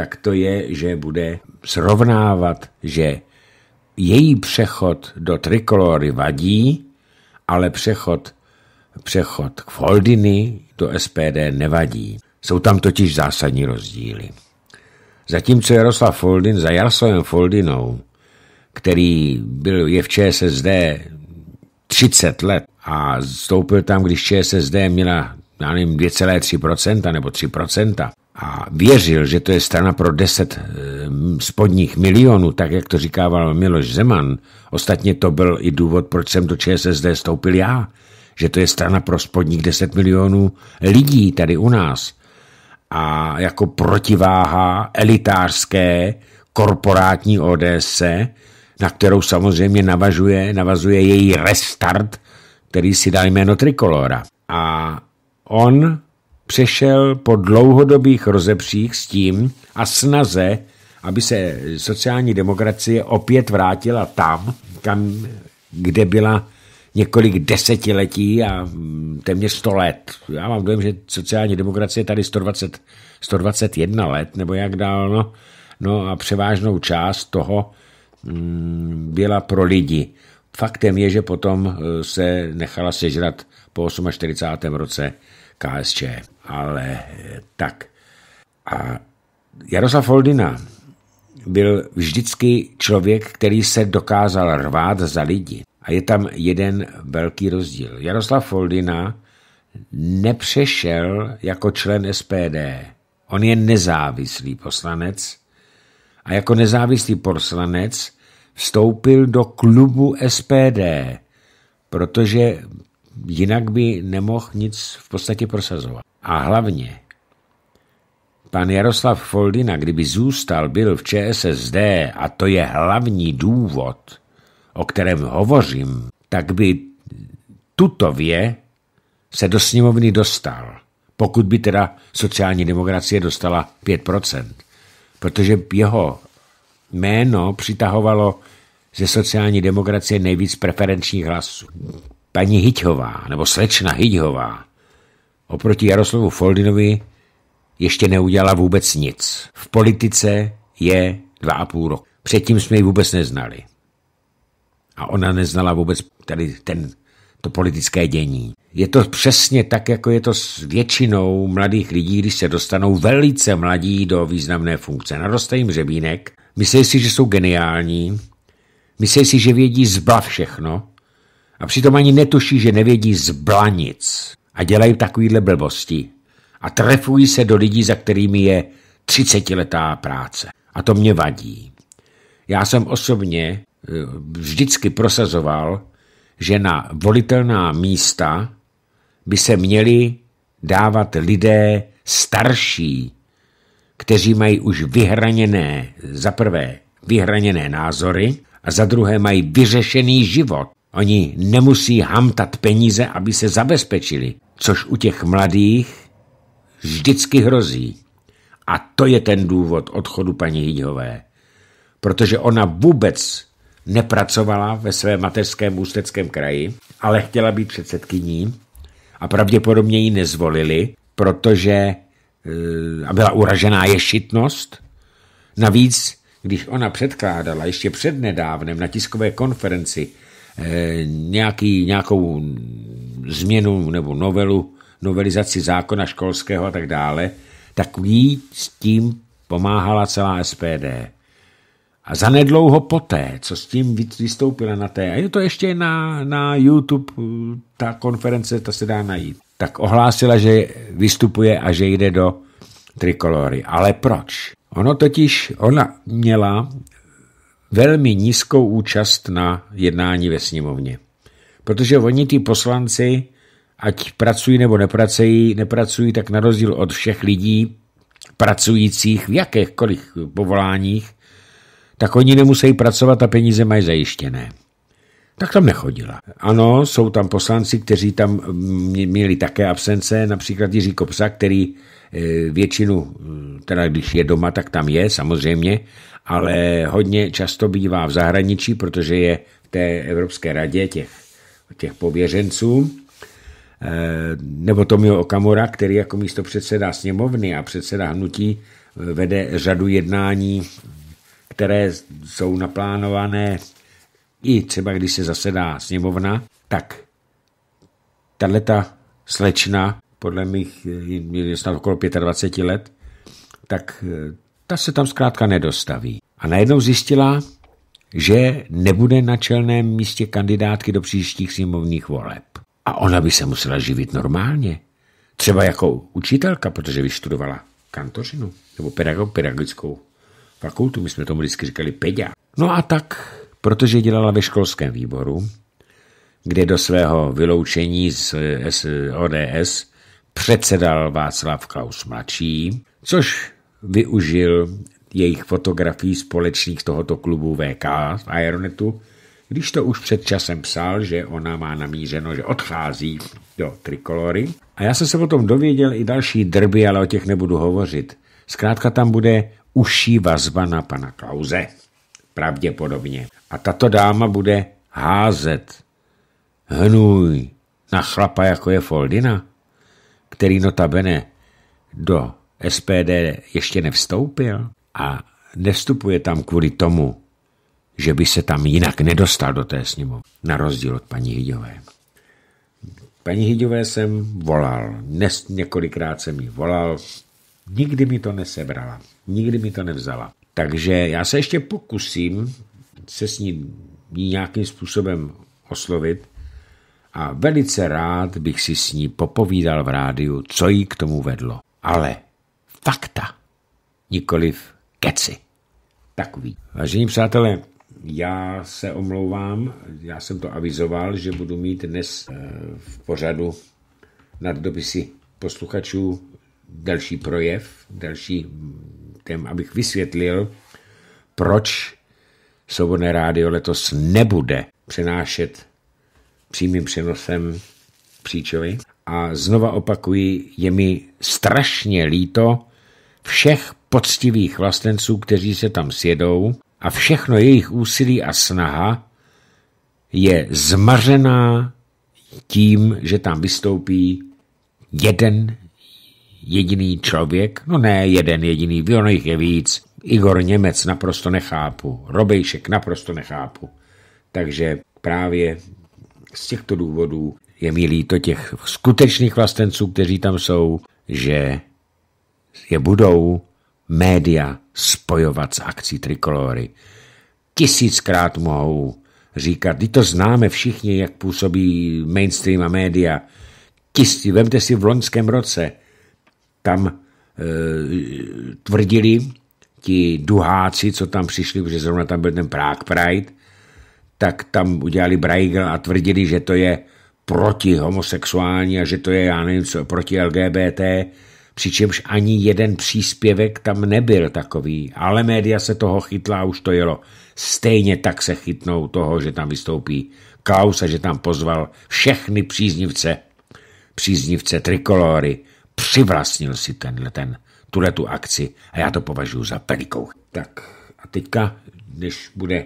tak to je, že bude srovnávat, že její přechod do trikolory vadí, ale přechod, přechod k Foldiny do SPD nevadí. Jsou tam totiž zásadní rozdíly. Zatímco Jaroslav Foldin za Jaroslavem Foldinou, který byl, je v ČSSD 30 let a stoupil tam, když ČSSD měla já nevím, 2,3% nebo 3%, a věřil, že to je strana pro 10 eh, spodních milionů, tak jak to říkával Miloš Zeman, ostatně to byl i důvod, proč jsem do ČSSD stoupil já, že to je strana pro spodních 10 milionů lidí tady u nás. A jako protiváha elitářské korporátní ODS, na kterou samozřejmě navažuje, navazuje její restart, který si dal jméno Trikolora. A on přešel po dlouhodobých rozepřích s tím a snaze, aby se sociální demokracie opět vrátila tam, kam, kde byla několik desetiletí a téměř 100 let. Já mám dojem, že sociální demokracie tady 120, 121 let, nebo jak dál, no, no a převážnou část toho mm, byla pro lidi. Faktem je, že potom eh, se nechala sežrat po 48. roce KSČ ale eh, tak. A Jaroslav Foldina byl vždycky člověk, který se dokázal rvát za lidi. A je tam jeden velký rozdíl. Jaroslav Foldina nepřešel jako člen SPD. On je nezávislý poslanec a jako nezávislý poslanec vstoupil do klubu SPD, protože jinak by nemohl nic v podstatě prosazovat. A hlavně, pan Jaroslav Foldina, kdyby zůstal, byl v ČSSD, a to je hlavní důvod, o kterém hovořím, tak by tuto vě se do sněmovny dostal. Pokud by teda sociální demokracie dostala 5%. Protože jeho jméno přitahovalo ze sociální demokracie nejvíc preferenčních hlasů. Paní Hyťhová, nebo slečna Hyťhová, oproti Jaroslavu Foldinovi ještě neudělala vůbec nic. V politice je dva a půl roku. Předtím jsme ji vůbec neznali. A ona neznala vůbec tady ten, to politické dění. Je to přesně tak, jako je to s většinou mladých lidí, když se dostanou velice mladí do významné funkce. Naroste jim řebínek, myslí si, že jsou geniální, myslí si, že vědí zbla všechno a přitom ani netuší, že nevědí zbla nic a dělají takovýhle blbosti a trefují se do lidí, za kterými je třicetiletá práce. A to mě vadí. Já jsem osobně eh, vždycky prosazoval, že na volitelná místa by se měli dávat lidé starší, kteří mají už vyhraněné, za prvé, vyhraněné názory a za druhé mají vyřešený život. Oni nemusí hamtat peníze, aby se zabezpečili což u těch mladých vždycky hrozí. A to je ten důvod odchodu paní Jíhové. Protože ona vůbec nepracovala ve svém mateřském ústeckém kraji, ale chtěla být předsedkyní a pravděpodobně ji nezvolili, protože eh, a byla uražená ješitnost. Navíc, když ona předkládala ještě přednedávnem na tiskové konferenci Eh, nějaký, nějakou změnu nebo novelu, novelizaci zákona školského a tak dále, tak jí s tím pomáhala celá SPD. A zanedlouho poté, co s tím vystoupila na té, a je to ještě na, na YouTube, ta konference, ta se dá najít, tak ohlásila, že vystupuje a že jde do trikolory. Ale proč? Ono totiž, ona měla velmi nízkou účast na jednání ve sněmovně. Protože oni, ty poslanci, ať pracují nebo nepracují, nepracují, tak na rozdíl od všech lidí pracujících v jakýchkoliv povoláních, tak oni nemusí pracovat a peníze mají zajištěné tak tam nechodila. Ano, jsou tam poslanci, kteří tam měli také absence, například Jiří Kopsa, který e, většinu, e, teda když je doma, tak tam je samozřejmě, ale hodně často bývá v zahraničí, protože je v té Evropské radě těch, těch pověřenců. E, nebo Tomio Okamura, který jako místo předseda sněmovny a předseda hnutí vede řadu jednání, které jsou naplánované i třeba když se zasedá sněmovna, tak tahleta slečna, podle mých je snad okolo 25 let, tak eh, ta se tam zkrátka nedostaví. A najednou zjistila, že nebude na čelném místě kandidátky do příštích sněmovních voleb. A ona by se musela živit normálně. Třeba jako učitelka, protože vyštudovala kantořinu nebo pedagogickou fakultu. My jsme tomu vždycky říkali peďa. No a tak protože dělala ve školském výboru, kde do svého vyloučení z ODS předsedal Václav Klaus mladší, což využil jejich fotografií společných tohoto klubu VK v Aeronetu, když to už před časem psal, že ona má namířeno, že odchází do trikolory. A já jsem se tom dověděl i další drby, ale o těch nebudu hovořit. Zkrátka tam bude uší vazba na pana Klauze pravděpodobně. A tato dáma bude házet hnůj na chlapa, jako je Foldina, který notabene do SPD ještě nevstoupil a nevstupuje tam kvůli tomu, že by se tam jinak nedostal do té sněmu, na rozdíl od paní Hyďové. Paní Hyďové jsem volal, několikrát jsem jí volal, nikdy mi to nesebrala, nikdy mi to nevzala. Takže já se ještě pokusím se s ní nějakým způsobem oslovit a velice rád bych si s ní popovídal v rádiu, co jí k tomu vedlo. Ale fakta, nikoliv keci. Takový. Vážení přátelé, já se omlouvám, já jsem to avizoval, že budu mít dnes eh, v pořadu nad dopisy posluchačů další projev, další Rakouskem, abych vysvětlil, proč Svobodné rádio letos nebude přenášet přímým přenosem příčovi. A znova opakuji, je mi strašně líto všech poctivých vlastenců, kteří se tam sjedou a všechno jejich úsilí a snaha je zmařená tím, že tam vystoupí jeden jediný člověk, no ne jeden jediný, ono jich je víc. Igor Němec naprosto nechápu, Robejšek naprosto nechápu. Takže právě z těchto důvodů je mi líto těch skutečných vlastenců, kteří tam jsou, že je budou média spojovat s akcí Trikolory. Tisíckrát mohou říkat, ty to známe všichni, jak působí mainstream a média. Tisíc, vemte si v loňském roce, tam e, eh, tvrdili ti duháci, co tam přišli, protože zrovna tam byl ten Prague Pride, tak tam udělali Braigel a tvrdili, že to je proti homosexuální a že to je, já nevím co, proti LGBT, přičemž ani jeden příspěvek tam nebyl takový, ale média se toho chytla a už to jelo. Stejně tak se chytnou toho, že tam vystoupí Klaus a že tam pozval všechny příznivce, příznivce trikolory, přivlastnil si tenhle, ten, tuhle tu akci a já to považuji za velikou. Tak a teďka, když bude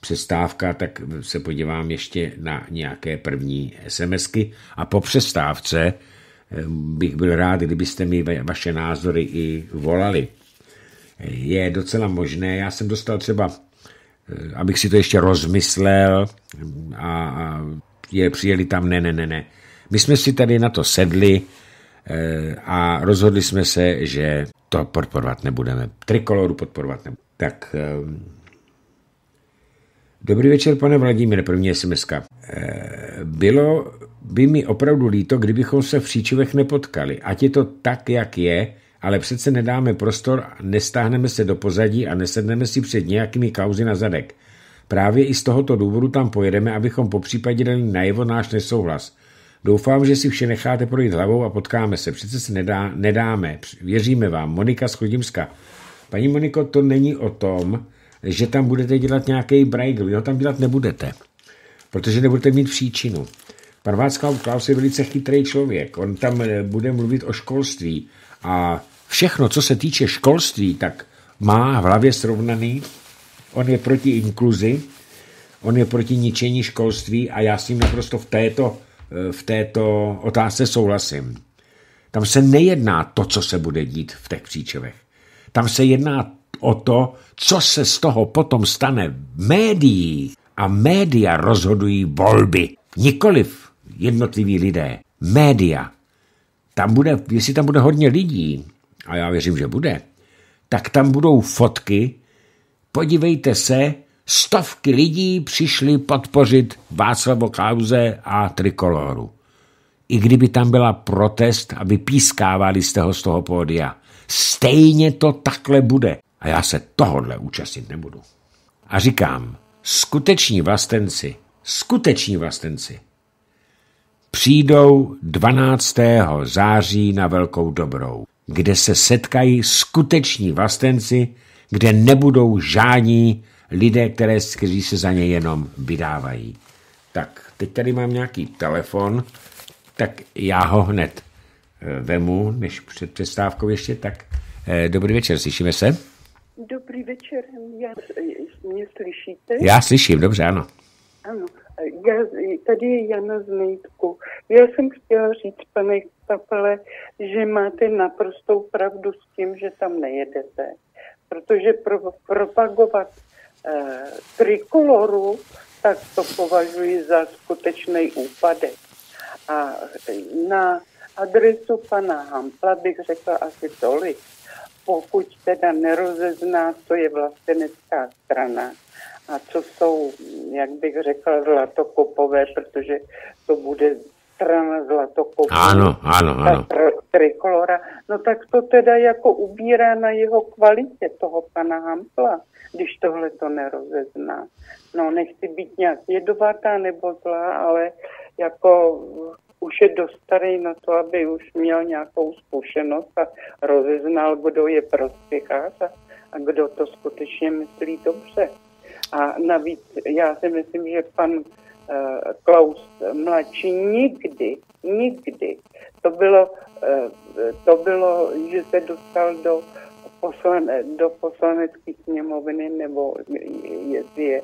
přestávka, tak se podívám ještě na nějaké první SMSky a po přestávce eh, bych byl rád, kdybyste mi vaše názory i volali. Je docela možné, já jsem dostal třeba, eh, abych si to ještě rozmyslel a, a je, přijeli tam, ne, ne, ne, ne. My jsme si tady na to sedli, Eh, a rozhodli jsme se, že to podporovat nebudeme. Trikoloru podporovat nebudeme. Tak eh, Dobrý večer, pane Vladimír, první sms -ka. Eh, bylo by mi opravdu líto, kdybychom se v Příčivech nepotkali. Ať je to tak, jak je, ale přece nedáme prostor, nestáhneme se do pozadí a nesedneme si před nějakými kauzy na zadek. Právě i z tohoto důvodu tam pojedeme, abychom po případě dali najevo náš nesouhlas. Doufám, že si vše necháte projít hlavou a potkáme se. Přece se nedá, nedáme. Věříme vám. Monika z Chodimska. Paní Moniko, to není o tom, že tam budete dělat nějaký brajgl. Vy ho tam dělat nebudete, protože nebudete mít příčinu. Pan Václav Klaus je velice chytrý člověk. On tam eh, bude mluvit o školství a všechno, co se týče školství, tak má v hlavě srovnaný. On je proti inkluzi, on je proti ničení školství a já s ním naprosto v této Eh, v této otázce souhlasím. Tam se nejedná to, co se bude dít v těch příčovech. Tam se jedná o to, co se z toho potom stane v médiích. A média rozhodují volby, nikoliv jednotliví lidé. Média. Tam bude, jestli tam bude hodně lidí, a já věřím, že bude, tak tam budou fotky. Podívejte se, Stovky lidí přišly podpořit Václavo Klauze a Trikoloru. I kdyby tam byla protest a vypískávali jste ho z toho pódia. Stejně to takhle bude. A já se tohodle účastnit nebudu. A říkám, skuteční vlastenci, skuteční vlastenci, přijdou 12. září na Velkou Dobrou, kde se setkají skuteční vlastenci, kde nebudou žádní lidé, které, kteří se za ně jenom vydávají. Tak, teď tady mám nějaký telefon, tak já ho hned eh, vemu, než před přestávkou ještě, tak eh, dobrý večer, slyšíme se? Dobrý večer, já, mě slyšíte? Já slyším, dobře, ano. Ano, já, tady je Jana z Nejtku. Já jsem chtěla říct, pane Kapele, že máte naprostou pravdu s tím, že tam nejedete. Protože pro, propagovat eh, trikoloru, tak to považuji za skutečný úpadek. A eh, na adresu pana Hampla bych řekla asi tolik. Pokud teda nerozezná, co je vlastenecká strana a co jsou, jak bych řekla, zlatokopové, protože to bude strana zlatokopové. Ano, ano, ano. Trikolora. No tak to teda jako ubírá na jeho kvalitě toho pana Hampla když tohle to nerozezná. No, nechci být nějak jedovatá nebo zlá, ale jako už je dost starý na to, aby už měl nějakou zkušenost a rozeznal, kdo je prospěchář a, a kdo to skutečně myslí dobře. A navíc já si myslím, že pan uh, Klaus mladší nikdy, nikdy, to bylo, uh, to bylo, že se dostal do poslan, do poslanecké sněmoviny nebo jestli je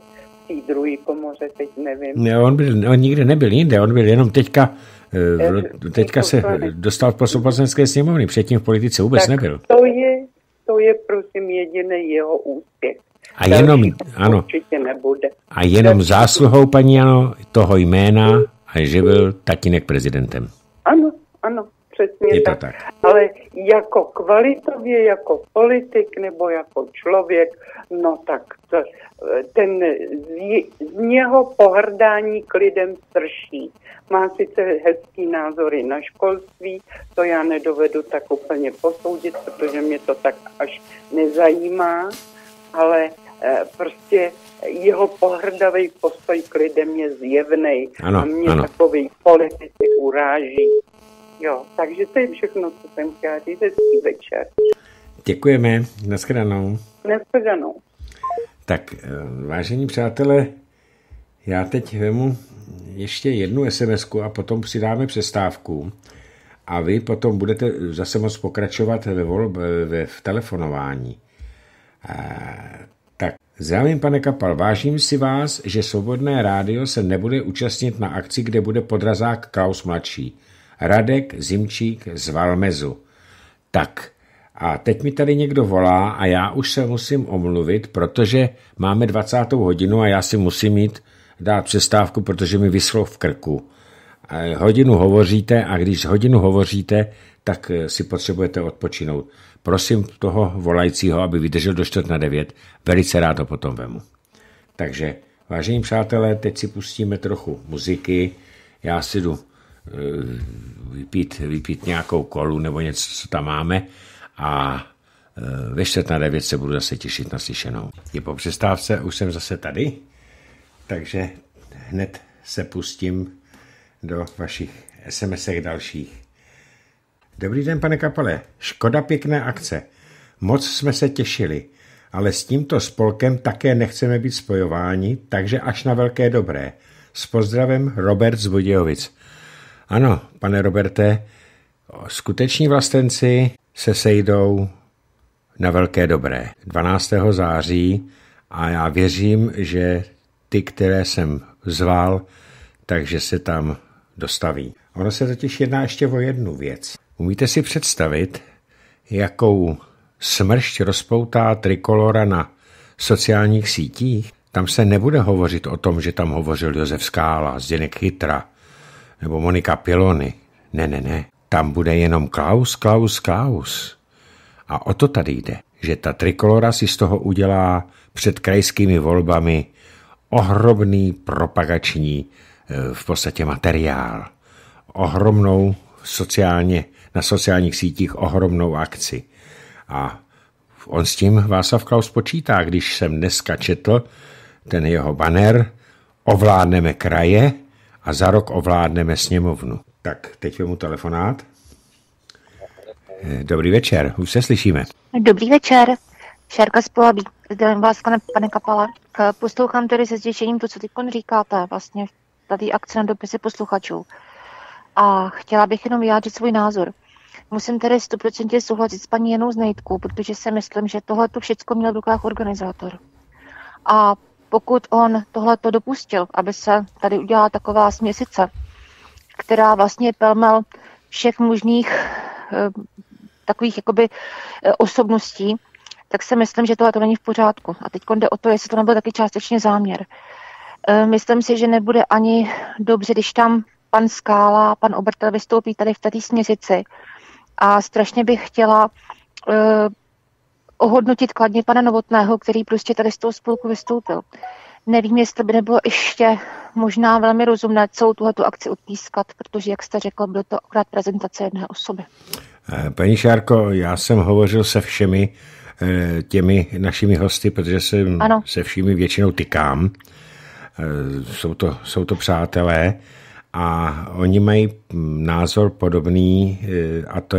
té druhé komoře, teď nevím. Ne, on, byl, on nikdy nebyl jinde, on byl jenom teďka, eh, eh, eh, teďka se dostal v poslanecké sněmovny, předtím v politice vůbec tak nebyl. To je, to je prosím jediný jeho úspěch. A jenom, ano, nebude. A jenom zásluhou, paní Ano, toho jména, a že byl tatínek prezidentem. Ano, ano přesně Je to tak. tak. Ale jako kvalitově, jako politik nebo jako člověk, no tak to, ten z, z něho pohrdání k lidem strší. Má sice hezký názory na školství, to já nedovedu tak úplně posoudit, protože mě to tak až nezajímá, ale eh, prostě jeho pohrdavý postoj k lidem je zjevný a mě ano. takový politici uráží. Jo, takže to je všechno, co jsem chtěla říct hezký večer. Děkujeme, nashledanou. Nashledanou. Tak, eh, vážení přátelé, já teď vemu ještě jednu sms a potom přidáme přestávku a vy potom budete zase moc pokračovat ve, volb, ve v telefonování. E, tak, zdravím pane Kapal, vážím si vás, že Svobodné rádio se nebude účastnit na akci, kde bude podrazák Klaus mladší. Radek Zimčík z Valmezu. Tak, a teď mi tady někdo volá a já už se musím omluvit, protože máme 20. hodinu a já si musím jít dát přestávku, protože mi vyslo v krku. A hodinu hovoříte a když hodinu hovoříte, tak eh, si potřebujete odpočinout. Prosím toho volajícího, aby vydržel do čtvrt na devět. Velice rád to potom vemu. Takže, vážení přátelé, teď si pustíme trochu muziky. Já si jdu Eh, vypít, vypít nějakou kolu nebo něco, co tam máme a eh, ve čtvrt na devět se budu zase těšit na slyšenou. Je po přestávce, už jsem zase tady, takže hned se pustím do vašich sms dalších. Dobrý den, pane Kapale. Škoda pěkné akce. Moc jsme se těšili, ale s tímto spolkem také nechceme být spojováni, takže až na velké dobré. S pozdravem Robert z Budějovic. Ano, pane Roberte, skuteční vlastenci se sejdou na Velké dobré 12. září a já věřím, že ty, které jsem zval, takže se tam dostaví. Ono se totiž jedná ještě o jednu věc. Umíte si představit, jakou smršť rozpoutá trikolora na sociálních sítích? Tam se nebude hovořit o tom, že tam hovořil Josef Skála, Zdeněk Chytra, nebo Monika Pilony. Ne, ne, ne. Tam bude jenom Klaus, Klaus, Klaus. A o to tady jde, že ta trikolora si z toho udělá před krajskými volbami ohromný propagační eh, v podstatě materiál. Ohromnou sociálně, na sociálních sítích ohromnou akci. A on s tím Václav Klaus počítá, když jsem dneska četl ten jeho banner Ovládneme kraje – a za rok ovládneme sněmovnu. Tak, teď mu telefonát. Eh, dobrý večer, už se slyšíme. Dobrý večer, Šárka z Polabí. Zdravím vás, pane, pane Kapala. Eh, poslouchám tedy se zděšením to, co teď říkáte, vlastně tady akce na dopisy posluchačů. A chtěla bych jenom vyjádřit svůj názor. Musím tedy 100% souhlasit s paní Jenou Znejtkou, protože si myslím, že tohle to všechno měl v rukách organizátor. A pokud on tohle to dopustil, aby se tady udělala taková směsice, která vlastně pelmel všech možných eh, takových jakoby eh, osobností, tak si myslím, že tohle to není v pořádku. A teď jde o to, jestli to nebyl taky částečně záměr. Eh, myslím si, že nebude ani dobře, když tam pan Skála, pan Obertel vystoupí tady v této směsici. A strašně bych chtěla ohodnotit kladně pana Novotného, který prostě tady z toho spolku vystoupil. Nevím, jestli by nebylo ještě možná velmi rozumné celou tuhletu akci odpískat, protože, jak jste řekl, byl to akorát prezentace jedné osoby. Eh, paní Šárko, já jsem hovořil se všemi eh, těmi našimi hosty, protože se, se všemi většinou tykám. Eh, jsou to, jsou to přátelé a oni mají hm, názor podobný a to,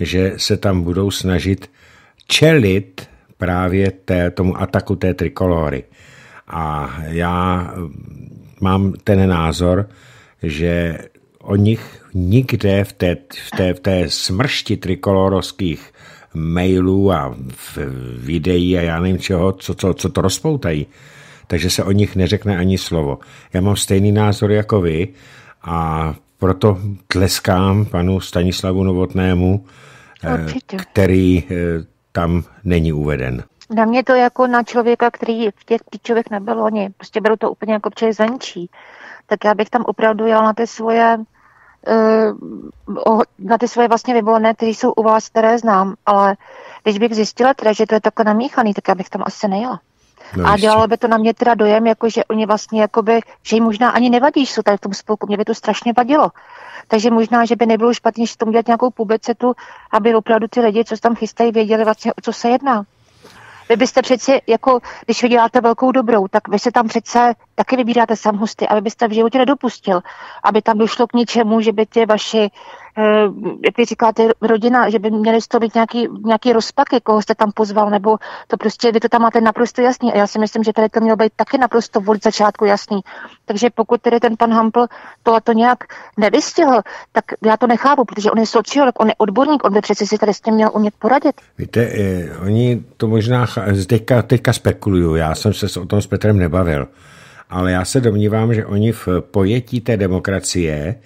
že se tam budou snažit čelit právě té, tomu ataku té trikolory. A já mm, mám ten názor, že o nich nikde v té, v té, v té smršti trikolorovských mailů a v videí a já nevím čeho, co, co, co to rozpoutají, takže se o nich neřekne ani slovo. Já mám stejný názor jako vy a proto tleskám panu Stanislavu Novotnému, eh, Určitě. který eh, tam není uveden. Na mě to jako na člověka, který v těch klíčových nebyl oni. Prostě beru to úplně jako přes zvenčí. Tak já bych tam opravdu jel na ty svoje eh, na ty svoje vlastně vyvolené, které jsou u vás, které znám, ale když bych zjistila teda, že to je takhle namíchaný, tak já bych tam asi nejela. No a dělalo by to na mě teda dojem, jako že oni vlastně, jakoby, že jim možná ani nevadí, jsou tady v tom spolku. Mě by to strašně vadilo, takže možná, že by nebylo špatně že tomu dělat nějakou publicitu, aby opravdu ty lidi, co tam chystají, věděli vlastně, o co se jedná. Vy byste přeci, jako když vy děláte velkou dobrou, tak vy se tam přece taky vybíráte sám hosty, aby byste v životě nedopustil, aby tam došlo k něčemu, že by ty vaši jak eh, vy říkáte, rodina, že by měli z toho být nějaký, nějaký rozpaky, koho jste tam pozval, nebo to prostě, vy to tam máte naprosto jasný. A já si myslím, že tady to mělo být taky naprosto od začátku jasný. Takže pokud tedy ten pan Hampl a to nějak nevystihl, tak já to nechápu, protože on je sociolog, on je odborník, on by přece si tady s tím měl umět poradit. Víte, eh, oni to možná, teďka, teďka spekuluju, já jsem se o tom s Petrem nebavil, ale já se domnívám, že oni v pojetí té demokracie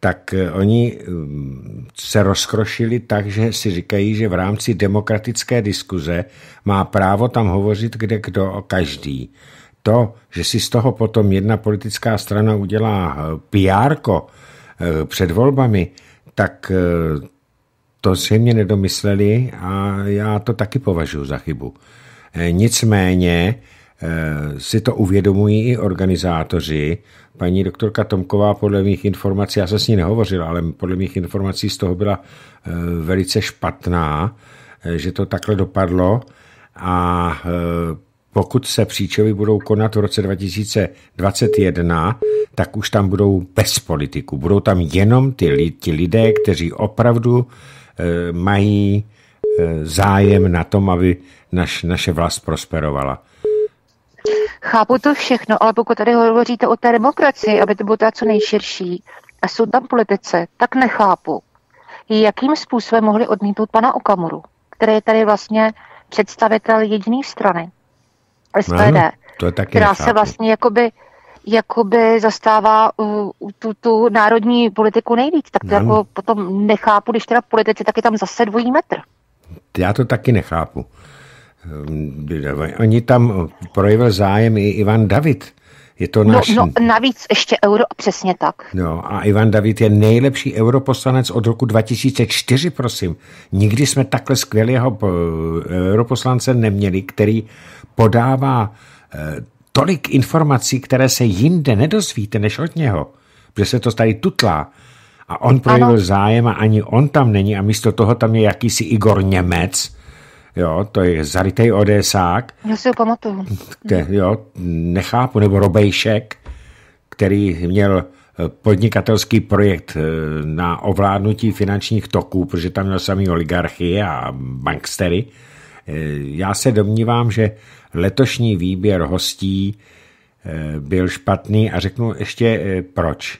tak eh, oni mm, se rozkrošili tak, že si říkají, že v rámci demokratické diskuze má právo tam hovořit kde kdo každý. To, že si z toho potom jedna politická strana udělá eh, pr eh, před volbami, tak to zřejmě nedomysleli a já to taky považuji za chybu. Nicméně Eh, si to uvědomují i organizátoři. Paní doktorka Tomková podle mých informací, já jsem s ní nehovořil, ale podle mých informací z toho byla eh, velice špatná, eh, že to takhle dopadlo a pokud se příčovy budou konat v roce 2021, tak už tam budou bez politiku. Budou tam jenom ty, ti lidé, kteří opravdu mají zájem na tom, aby naš, naše vlast prosperovala. Chápu to všechno, ale pokud tady hovoříte o té demokracii, aby to bylo ta co nejširší, a jsou tam politice, tak nechápu, jakým způsobem mohli odmítnout pana Okamuru, který je tady vlastně představitel jediné strany, no, SPD, no, to taky která nechápu. se vlastně jakoby, jakoby zastává uh, tu, tu národní politiku nejvíc. Tak to no. jako potom nechápu, když teda politici, taky tam zase dvojí metr. Já to taky nechápu. Ehm, oni tam projevil zájem i Ivan David. Je to náš... No, no, navíc ještě euro, přesně tak. No a Ivan David je nejlepší europoslanec od roku 2004, prosím. Nikdy jsme takhle skvělého eh, europoslance neměli, který podává eh, tolik informací, které se jinde nedozvíte než od něho, že se to tady tutlá. A on projevil ano. zájem a ani on tam není a místo toho tam je jakýsi Igor Němec, jo, to je zarytej ODSák. Já si ho pamatuju. Kter, jo, nechápu, nebo Robejšek, který měl eh, podnikatelský projekt eh, na ovládnutí finančních toků, protože tam měl samý oligarchy a bankstery. Eh, já se domnívám, že letošní výběr hostí byl špatný a řeknu ještě proč.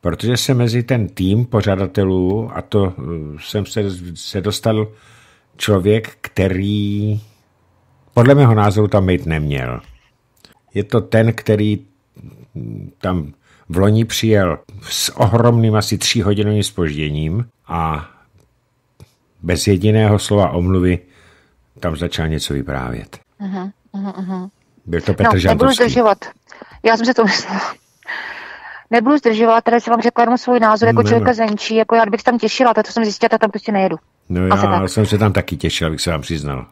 Protože se mezi ten tým pořadatelů, a to jsem se, se dostal člověk, který podle mého názoru tam být neměl. Je to ten, který tam v loni přijel s ohromným asi tříhodinovým spožděním a bez jediného slova omluvy tam začal něco vyprávět. Uh-huh, uh-huh. Byl to Petr no, Žantovský. Já jsem se to myslela nebudu zdržovat, tady jsem vám řekla jenom svůj názor jako ne, no, člověka no. zenčí, jako já bych tam těšila, to, co jsem zjistila, tak tam prostě nejedu. No já tak. jsem se tam taky těšil, abych se vám přiznal.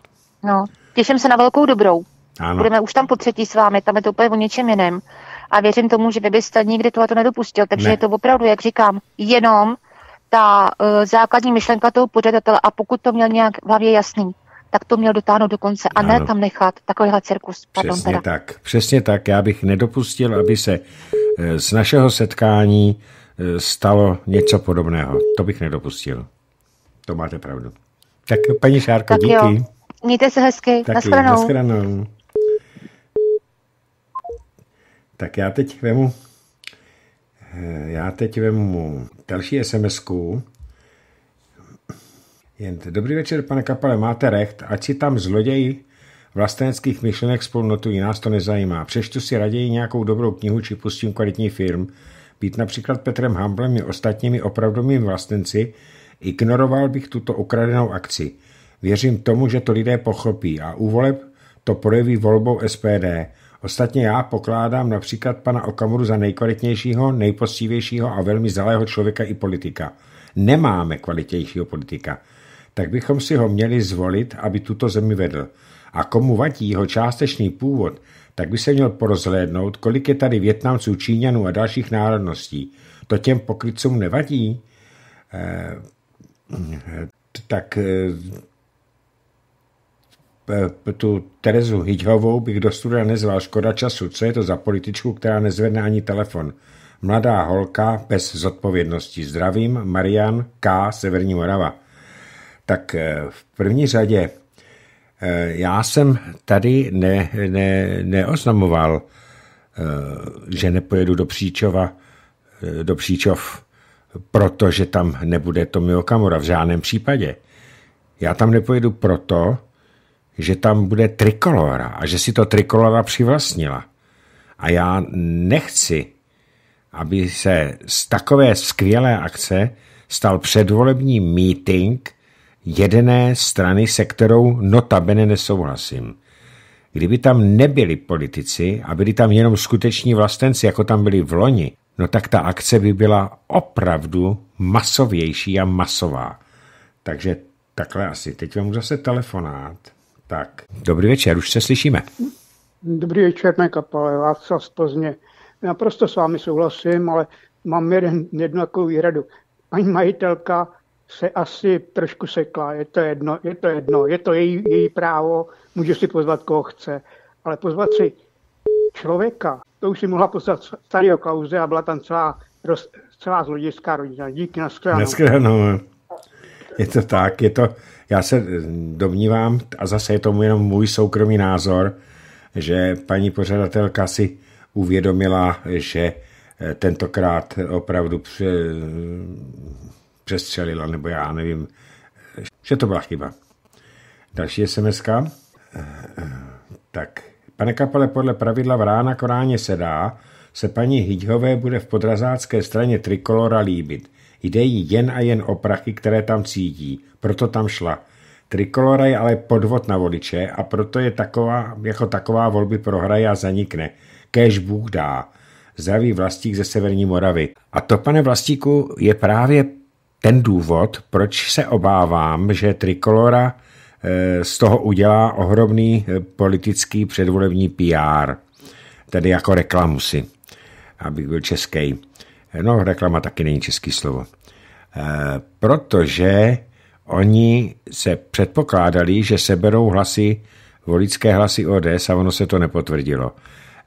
No, těším se na velkou dobrou. Ano. Budeme už tam po třetí s vámi, tam je to úplně o něčem jiném. A věřím tomu, že vy byste nikdy tohle to nedopustil. Takže ne. je to opravdu, jak říkám, jenom ta uh, základní myšlenka toho pořadatele a pokud to měl nějak v hlavě jasný, tak to měl dotáhnout do konce a ano. ne tam nechat takovýhle cirkus. přesně tak, přesně tak. Já bych nedopustil, aby se eh, z našeho setkání eh, stalo něco podobného. To bych nedopustil. To máte pravdu. Tak paní Šárko, tak díky. Jo. Mějte se hezky. Tak Naschledanou. Naschledanou. Tak já teď vemu eh, já teď vemu další sms -ku. Jen dobrý večer, pane kapele, máte recht, ať si tam zloději vlasteneckých myšlenek spolu notují, nás to nezajímá. Přeštu si raději nějakou dobrou knihu či pustím kvalitní film. Být například Petrem Hamblem i ostatními opravdovými vlastenci, ignoroval bych tuto ukradenou akci. Věřím tomu, že to lidé pochopí a u voleb to projeví volbou SPD. Ostatně já pokládám například pana Okamuru za nejkvalitnějšího, nejpostivějšího a velmi zalého člověka i politika. Nemáme kvalitnějšího politika tak bychom si ho měli zvolit, aby tuto zemi vedl. A komu vadí jeho částečný původ, tak by se měl porozhlédnout, kolik je tady Větnamců, Číňanů a dalších národností. To těm pokrytcům nevadí? Eh, tak eh, tu Terezu Hyťhovou bych do studia nezval škoda času. Co je to za političku, která nezvedne ani telefon? Mladá holka bez zodpovědnosti. Zdravím, Marian K. Severní Morava. Tak eh, v první řadě eh, já jsem tady ne, ne, neoznamoval, eh, že nepojedu do Příčova, do Příčov, protože tam nebude Tomio Kamura v žádném případě. Já tam nepojedu proto, že tam bude trikolora a že si to trikolora přivlastnila. A já nechci, aby se z takové skvělé akce stal předvolební meeting – jedné strany, se kterou notabene nesouhlasím. Kdyby tam nebyli politici a byli tam jenom skuteční vlastenci, jako tam byli v loni, no tak ta akce by byla opravdu masovější a masová. Takže takhle asi. Teď mám zase telefonát. Tak, dobrý večer, už se slyšíme. Dobrý večer, mé kapale, Václav z Plzně. Naprosto s vámi souhlasím, ale mám jeden, jednu takovou výhradu. Paní majitelka se asi trošku sekla, je to jedno, je to, jedno, je to její, její právo, může si pozvat koho chce, ale pozvat si člověka, to už si mohla pozvat starého Klauze a byla tam celá, roz, celá zlodějská rodina. Díky, nashledanou. Nashledanou. Je to tak, je to, já se domnívám, a zase je tomu jenom můj soukromý názor, že paní pořadatelka si uvědomila, že eh, tentokrát opravdu při, eh, přestřelila, nebo já nevím, že to byla chyba. Další sms -ka. Tak, pane Kapele, podle pravidla v rána koráně se dá, se paní Hyďhové bude v podrazácké straně Trikolora líbit. Jde jí jen a jen o prachy, které tam cítí, proto tam šla. Trikolora je ale podvod na voliče a proto je taková, jako taková volby prohraje a zanikne. Kéž Bůh dá. Zdraví vlastík ze Severní Moravy. A to, pane vlastíku, je právě ten důvod, proč se obávám, že Trikolora eh, z toho udělá ohromný eh, politický předvolební PR, tedy jako reklamu si, abych byl český. No, reklama taky není český slovo. Eh, protože oni se předpokládali, že seberou hlasy, volické hlasy ODS a ono se to nepotvrdilo.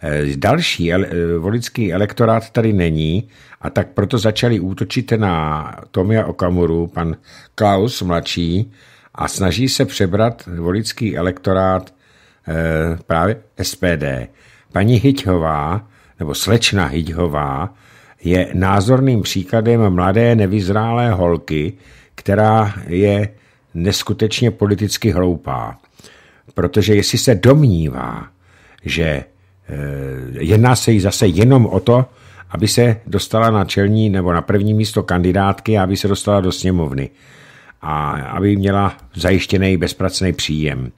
Eh, další eh, volický elektorát tady není a tak proto začali útočit na Tomia Okamuru, pan Klaus mladší, a snaží se přebrat volický elektorát eh, právě SPD. Paní Hyťhová, nebo slečna Hyťhová, je názorným příkladem mladé nevyzrálé holky, která je neskutečně politicky hloupá. Protože jestli se domnívá, že Eh, jedná se jí zase jenom o to, aby se dostala na čelní nebo na první místo kandidátky a aby se dostala do sněmovny a aby měla zajištěný bezpracný příjem.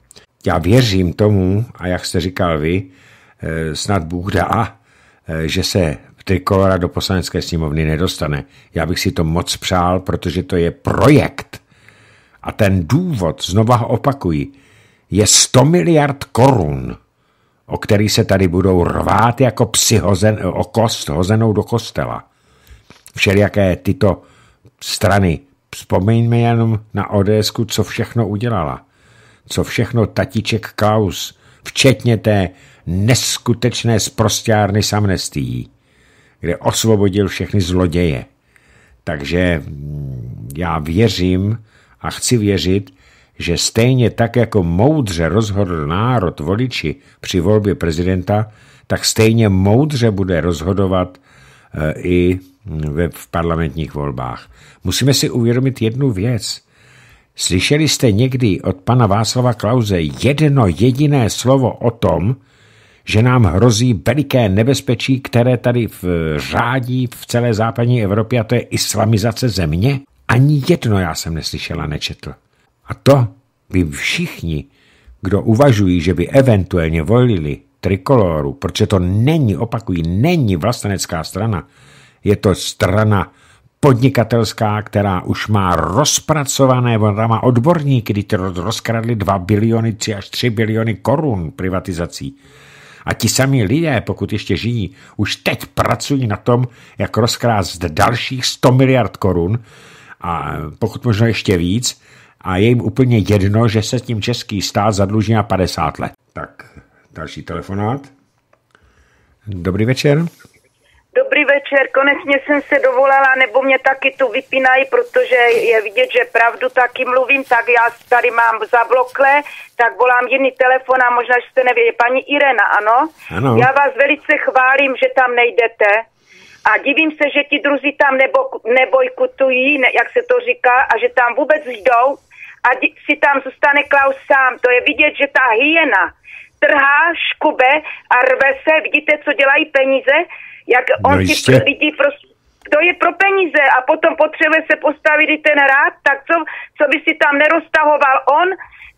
Já věřím tomu, a jak jste říkal vy, eh, snad Bůh dá, eh, že se Trikolora do poslanecké sněmovny nedostane. Já bych si to moc přál, protože to je projekt. A ten důvod, znova ho opakuji, je 100 miliard korun o který se tady budou rvát jako psi hozen, o kost hozenou do kostela. Všelijaké tyto strany. Vzpomeňme jenom na ods co všechno udělala. Co všechno tatíček Klaus, včetně té neskutečné sprostárny s amnestií, kde osvobodil všechny zloděje. Takže mm, já věřím a chci věřit, že stejně tak, jako moudře rozhodl národ voliči při volbě prezidenta, tak stejně moudře bude rozhodovat eh, i hm, v parlamentních volbách. Musíme si uvědomit jednu věc. Slyšeli jste někdy od pana Václava Klauze jedno jediné slovo o tom, že nám hrozí veliké nebezpečí, které tady v, řádí v celé západní Evropě, a to je islamizace země? Ani jedno já jsem neslyšela, nečetl. A to by všichni, kdo uvažují, že by eventuálně volili trikoloru, protože to není, opakují, není vlastenecká strana, je to strana podnikatelská, která už má rozpracované, ona má odborníky, kdy ty rozkradli 2 biliony, 3 až 3 biliony korun privatizací. A ti samí lidé, pokud ještě žijí, už teď pracují na tom, jak rozkrást dalších 100 miliard korun a pokud možno ještě víc, a je jim úplně jedno, že se tím český stát zadluží na 50 let. Tak, další telefonát. Dobrý večer. Dobrý večer, konečně jsem se dovolala, nebo mě taky tu vypínají, protože je vidět, že pravdu taky mluvím, tak já tady mám zablokle, tak volám jiný telefon a možná, že jste nevěděli. Paní Irena, ano? ano? Já vás velice chválím, že tam nejdete. A divím se, že ti druzí tam nebo, nebojkutují, ne, jak se to říká, a že tam vůbec jdou, a si tam zůstane Klaus sám. To je vidět, že ta hyena trhá, škube a rve se. Vidíte, co dělají peníze? Jak no on no si lidi prostě to je pro peníze a potom potřebuje se postavit i ten rád, tak co, co by si tam neroztahoval on,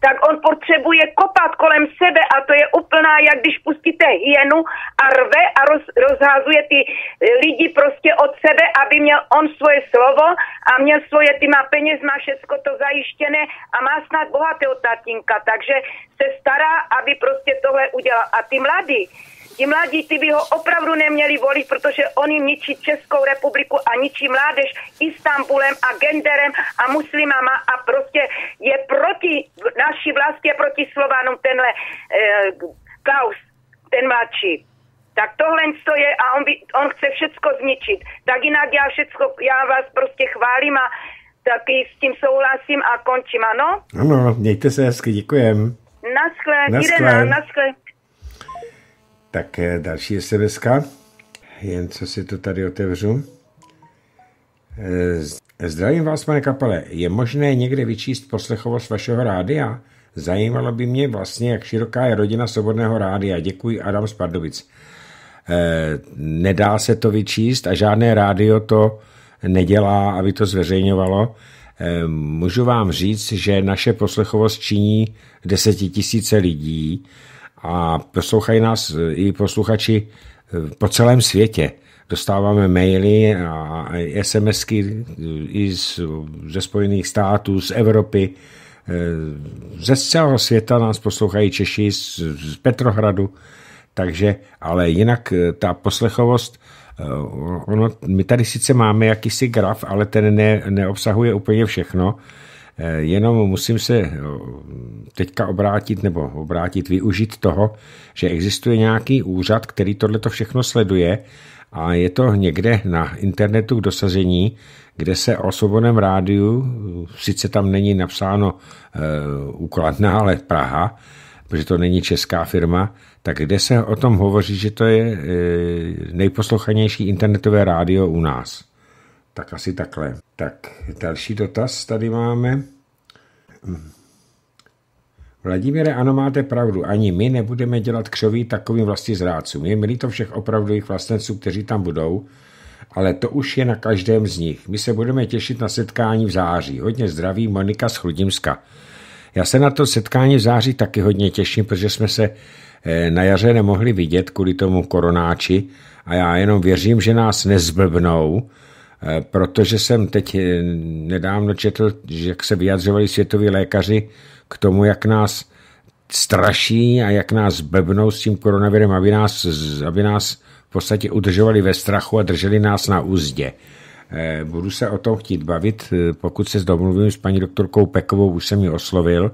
tak on potřebuje kopat kolem sebe a to je úplná, jak když pustíte hyenu a rve a roz, rozházuje ty eh, lidi prostě od sebe, aby měl on svoje slovo a měl svoje, ty má peněz, má všecko to zajištěné a má snad bohatého tatínka, takže se stará, aby prostě tohle udělal. A ty mladí, Ti ty by ho opravdu neměli volit, protože oni ničí Českou republiku a ničí mládež Istanbulem a genderem a muslimama a prostě je proti naší vlastně proti Slovanům tenhle eh, Klaus, ten mladší tak tohle to je a on, by, on chce všecko zničit. Tak jinak já všecko, já vás prostě chválím a taky s tím souhlasím a končím, ano? Ano, mějte se hezky, děkujem. Naschle, Irena, naschle. Tak další sms -ka. jen co si to tady otevřu. Eh, zdravím vás, pane kapele. Je možné někde vyčíst poslechovost vašeho rádia? Zajímalo by mě vlastně, jak široká je rodina svobodného rádia. Děkuji, Adam Spardovic. Eh, nedá se to vyčíst a žádné rádio to nedělá, aby to zveřejňovalo. Eh, můžu vám říct, že naše poslechovost činí desetitisíce lidí a poslouchají nás eh, i posluchači eh, po celém světě. Dostáváme maily a SMSky eh, i z, ze Spojených států, z Evropy, ze celého světa nás poslouchají Češi z, z Petrohradu, takže, ale jinak ta poslechovost, ono, my tady sice máme jakýsi graf, ale ten ne, neobsahuje úplně všechno, Eh, jenom musím se eh, teďka obrátit nebo obrátit, využít toho, že existuje nějaký úřad, který to všechno sleduje a je to někde na internetu k dosazení, kde se o svobodném rádiu, eh, sice tam není napsáno úkladná, ale Praha, protože to není česká firma, tak kde se o tom hovoří, že to je e, nejposlouchanější internetové rádio u nás. Tak asi takhle. Tak další dotaz tady máme. Vladimíre, ano, máte pravdu. Ani my nebudeme dělat křoví takovým vlastní zrádcům. Je milí to všech opravdu jejich vlastenců, kteří tam budou, ale to už je na každém z nich. My se budeme těšit na setkání v září. Hodně zdraví, Monika z Chludimska. Já se na to setkání v září taky hodně těším, protože jsme se eh, na jaře nemohli vidět kvůli tomu koronáči a já jenom věřím, že nás nezblbnou Eh, protože jsem teď eh, nedávno četl, jak se vyjadřovali světoví lékaři k tomu, jak nás straší a jak nás blbnou s tím koronavirem, aby nás, aby nás v podstatě udržovali ve strachu a drželi nás na úzdě. Eh, budu se o tom chtít bavit, pokud se domluvím s paní doktorkou Pekovou, už jsem ji oslovil,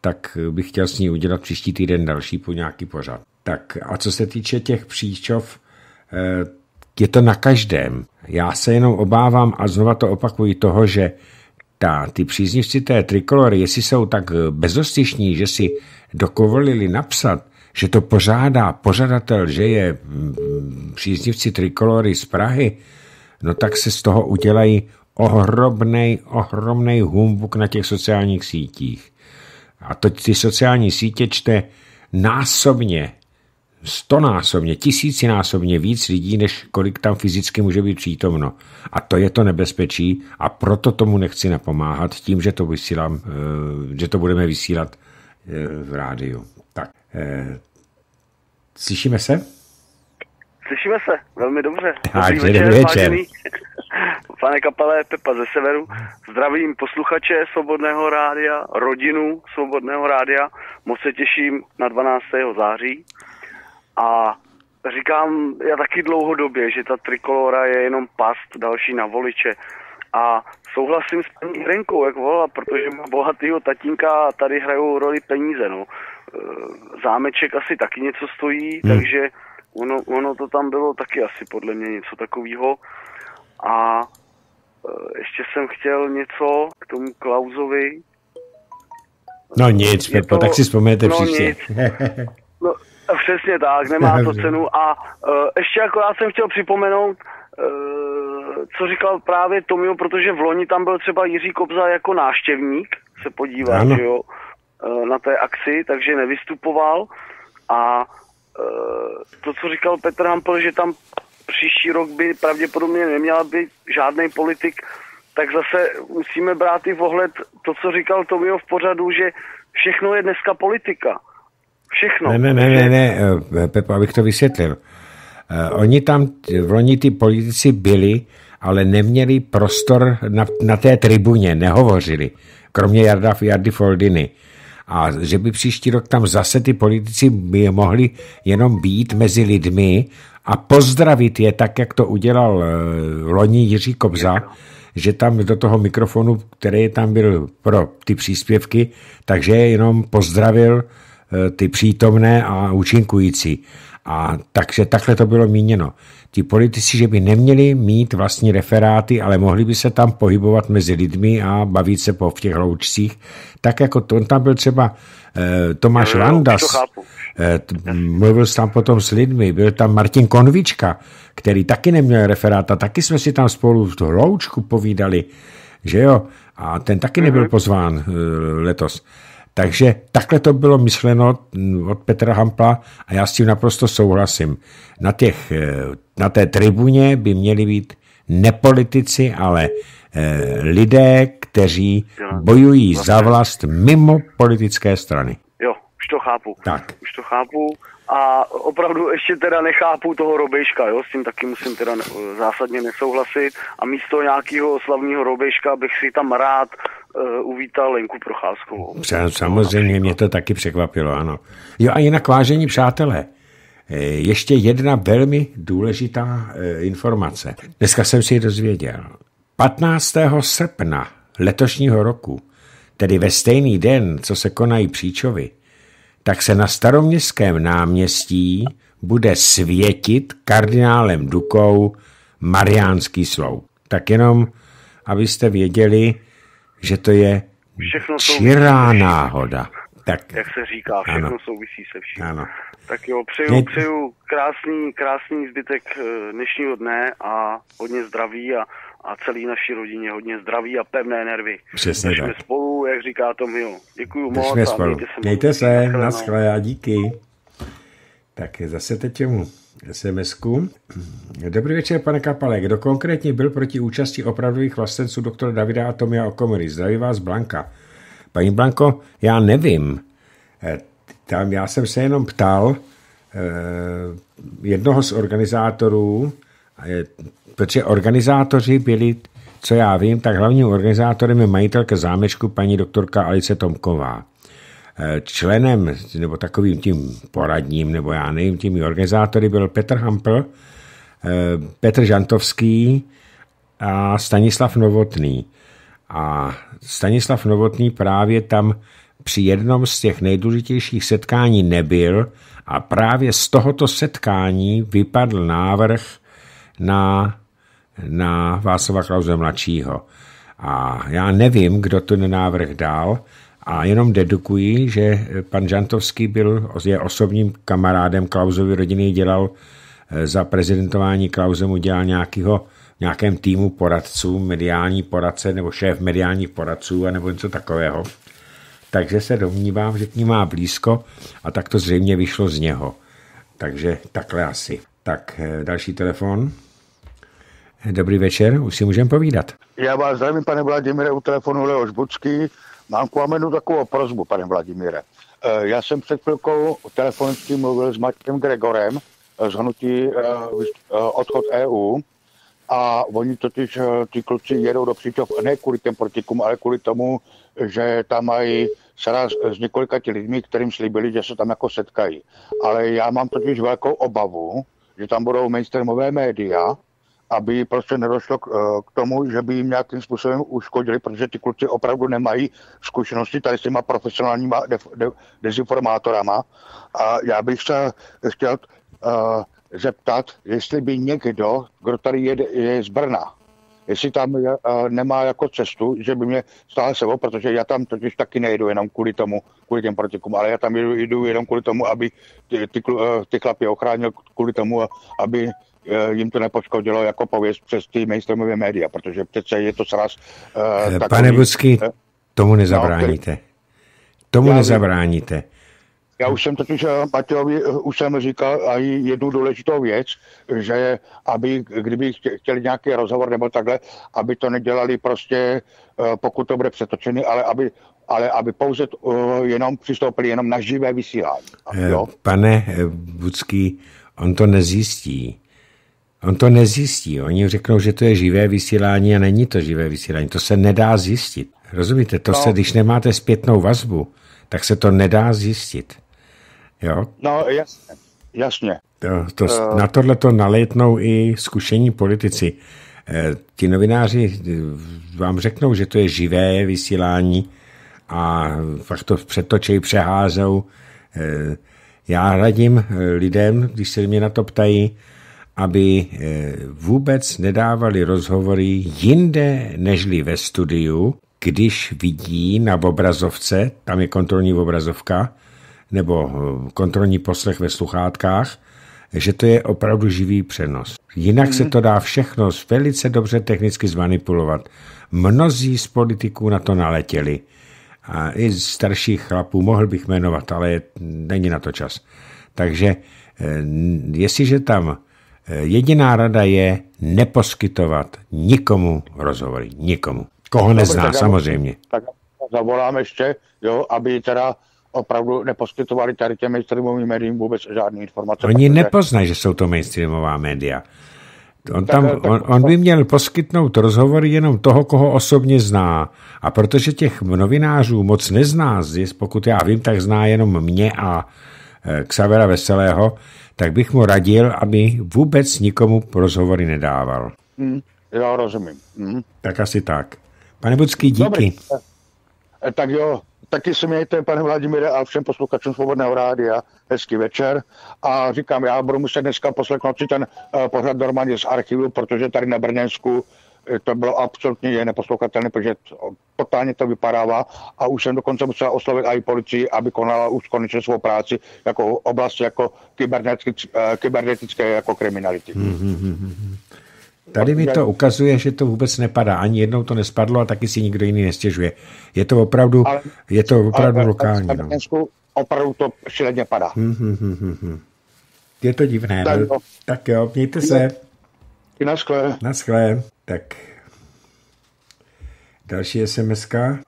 tak bych chtěl s ní udělat příští týden další po nějaký pořad. Tak a co se týče těch příčov, je to na každém. Já se jenom obávám a znova to opakuji toho, že ta, ty příznivci té trikolory, jestli jsou tak bezostyšní, že si dokovolili napsat, že to pořádá pořadatel, že je mm, příznivci trikolory z Prahy, no tak se z toho udělají ohromnej, ohromnej humbuk na těch sociálních sítích. A to ty sociální sítě čte násobně stonásobně, tisícinásobně víc lidí, než kolik tam fyzicky může být přítomno. A to je to nebezpečí a proto tomu nechci napomáhat tím, že to, vysílám, eh, že to budeme vysílat eh, v rádiu. Tak, eh, slyšíme se? Slyšíme se, velmi dobře. Dobrý tak, večer, večer. Pane Kapelé, Pepa ze Severu. Zdravím posluchače Svobodného rádia, rodinu Svobodného rádia. Moc se těším na 12. září. A říkám, já taky dlouhodobě, že ta trikolora je jenom past další na voliče. A souhlasím s paní Renkou, jak volala, protože má bohatýho tatínka a tady hrajou roli peníze. No. E, zámeček asi taky něco stojí, hmm. takže ono, ono to tam bylo taky asi podle mě něco takového. A e, ještě jsem chtěl něco k tomu Klauzovi. No nic, Pepo, to... tak si vzpomněte no, příště. Nic. No, Přesně tak, nemá to cenu. A uh, ještě jako já jsem chtěl připomenout, uh, co říkal právě Tomio, protože v loni tam byl třeba Jiří Kobza jako náštěvník, se podívat, ano. že jo, uh, na té akci, takže nevystupoval. A uh, to, co říkal Petr Hampel, že tam příští rok by pravděpodobně neměla být žádný politik, tak zase musíme brát i v ohled to, co říkal Tomio v pořadu, že všechno je dneska politika. Všechno. Ne, ne, ne, ne, ne, eh, Pepo, abych to vysvětlil. Eh, oni tam, oni ty politici byli, ale neměli prostor na, na té tribuně, nehovořili, kromě Jarda, Jardy Foldiny. A že by příští rok tam zase ty politici by mohli jenom být mezi lidmi a pozdravit je tak, jak to udělal eh, loni Jiří Kobza, že tam do toho mikrofonu, který tam byl pro ty příspěvky, takže jenom pozdravil Eh, ty přítomné a účinkující. A takže takhle to bylo míněno. Ti politici, že by neměli mít vlastní referáty, ale mohli by se tam pohybovat mezi lidmi a bavit se po v těch hloučcích, tak jako to, on tam byl třeba eh, Tomáš Vandas, eh, mluvil tam potom s lidmi, byl tam Martin Konvička, který taky neměl referát a taky jsme si tam spolu v tu hloučku povídali, že jo, a ten taky nebyl mhm. pozván eh, letos. Takže takhle to bylo myšleno od Petra Hampla a já s tím naprosto souhlasím. Na, těch, eh, na té tribuně by měli být nepolitici, ale eh, lidé, kteří bojují za vlast mimo politické strany. Jo, už to chápu. Tak. Už to chápu. A opravdu ještě teda nechápu toho Robejška, jo, s tím taky musím teda ne, zásadně nesouhlasit. A místo nějakého slavního Robejška bych si tam rád uh, uvítal Lenku Procházkovou. Samozřejmě, mě to taky překvapilo, ano. Jo a jinak vážení přátelé, eh, ještě jedna velmi důležitá eh, informace. Dneska jsem si ji dozvěděl. 15. srpna letošního roku, tedy ve stejný den, co se konají příčovy, tak se na staroměstském náměstí bude světit kardinálem Dukou Mariánský sloup. Tak jenom, abyste věděli, že to je všechno čirá souvisí. náhoda. Tak, Jak se říká, všechno ano. souvisí se vším. Ano. Tak jo, přeju, Mě... přeju krásný, krásný zbytek eh, dnešního dne a hodně zdraví a a celý naší rodině hodně zdraví a pevné nervy. Přesně Držme tak. spolu, jak říká Tom Hill. Děkuju Držme spolu. mějte se. na a díky. Tak zase teď těmu sms -ku. Dobrý večer, pane Kapale. Kdo konkrétně byl proti účasti opravdových vlastenců doktor Davida a Tomia Okomory? Zdraví vás Blanka. Paní Blanko, já nevím. Eh, tam já jsem se jenom ptal eh, jednoho z organizátorů, protože organizátoři byli, co já vím, tak hlavním organizátorem je majitelka zámečku paní doktorka Alice Tomková. Eh, členem, nebo takovým tím poradním, nebo já nevím, tím organizátory byl Petr Hampl, eh, Petr Žantovský a Stanislav Novotný. A Stanislav Novotný právě tam při jednom z těch nejdůležitějších setkání nebyl a právě z tohoto setkání vypadl návrh na na Václava Klauze mladšího. A já nevím, kdo ten návrh dal, a jenom dedukuji, že pan Žantovský byl, je osobním kamarádem Klauzovy rodiny, dělal eh, za prezidentování Klausemu dělal nějakýho, nějakém týmu poradců, mediální poradce nebo šéf mediálních poradců a nebo něco takového. Takže se domnívám, že k ní má blízko a tak to zřejmě vyšlo z něho. Takže takhle asi. Tak eh, další telefon. Dobrý večer, už si můžeme povídat. Já vás zdravím, pane Vladimíre, u telefonu Leoš Bucký. Mám k vám jednu takovou prozbu, pane Vladimíre. Eh, já jsem před chvilkou telefonicky mluvil s Matějem Gregorem eh, z hnutí eh, odchod EU a oni totiž, ti kluci jedou do Příčov, ne kvůli těm protikům, ale kvůli tomu, že tam mají sraz s několika ti lidmi, kterým slíbili, že se tam jako setkají. Ale já mám totiž velkou obavu, že tam budou mainstreamové média, aby prostě nedošlo k, eh, k tomu, že by jim nějakým způsobem uškodili, protože ty kluci opravdu nemají zkušenosti tady s těma profesionálníma de, de, dezinformátorama. A já bych se chtěl uh, zeptat, jestli by někdo, kdo tady je, je z Brna, jestli tam je, uh, nemá jako cestu, že by mě stále sebou, protože já tam totiž taky nejdu, jenom kvůli tomu, kvůli těm protikům, ale já tam jdu, jdu jenom kvůli tomu, aby ty, ty, ty chlapy ochránil kvůli tomu, aby Eh, jim to nepoškodilo jako pověst přes ty mainstreamové média, protože přece je to sraz... Uh, takový, Pane Busky, uh, tomu no, nezabráníte. tomu já nezabráníte. Vím. Já už jsem totiž Matějovi už jsem říkal a jednu důležitou věc, že aby, kdyby chtěli nějaký rozhovor nebo takhle, aby to nedělali prostě, pokud to bude přetočený, ale aby, ale aby pouze jenom přistoupili jenom na živé vysílání. Jo? Pane Budský, on to nezjistí. On to nezjistí. Oni řeknou, že to je živé vysílání a není to živé vysílání. To se nedá zjistit. Rozumíte? To no. se, když nemáte zpětnou vazbu, tak se to nedá zjistit. Jo? No, jasně. jasně. To, to, uh... Na tohle to nalétnou i zkušení politici. Eh, ti novináři eh, vám řeknou, že to je živé vysílání a fakt to přetočejí, přeházou. já radím lidem, když se mě na to ptají, aby eh, vůbec nedávali rozhovory jinde nežli ve studiu, když vidí na obrazovce, tam je kontrolní obrazovka, nebo eh, kontrolní poslech ve sluchátkách, že to je opravdu živý přenos. Jinak mm. se mhm. to dá všechno velice dobře technicky zmanipulovat. Mnozí z politiků na to naletěli. A i z starších chlapů mohl bych jmenovat, ale není na to čas. Takže eh, jestliže tam Jediná rada je neposkytovat nikomu rozhovory. Nikomu. Koho no, nezná, Dobre, tak samozřejmě. Tak zavolám ještě, jo, aby teda opravdu neposkytovali tady těm mainstreamovým médiím vůbec žádné informace. Oni protože... nepoznají, že jsou to mainstreamová média. On, tam, on, on by měl poskytnout rozhovory jenom toho, koho osobně zná. A protože těch novinářů moc nezná, pokud já vím, tak zná jenom mě a eh, Xavera Veselého, tak bych mu radil, aby vůbec nikomu rozhovory nedával. Mm, já rozumím. Mm. Tak asi tak. Pane Bucký, díky. Dobrý. Eh, tak jo, taky se mějte, pane Vladimíre, a všem posluchačům Svobodného rádia. Hezký večer. A říkám, já budu muset dneska poslechnout si ten uh, pořad normálně z archivu, protože tady na Brněnsku Eh, to bylo absolutně neposlouchatelné, protože totálně to vypadává a už jsem dokonce musel oslovit i policii, aby konala už konečně svou práci jako oblast jako eh, kybernetické, jako kriminality. Hmm, hmm, hmm, hmm, hmm. Tady mi to ukazuje, že to vůbec nepadá. Ani jednou to nespadlo a taky si nikdo jiný nestěžuje. Je to opravdu, ale, je to opravdu ale, lokální. Ale, no. Opravdu to šíleně padá. Hmm, hmm Je to divné. No. Tak, no. tak jo, mějte se. na skle. Na skle. Tak, další sms -ka.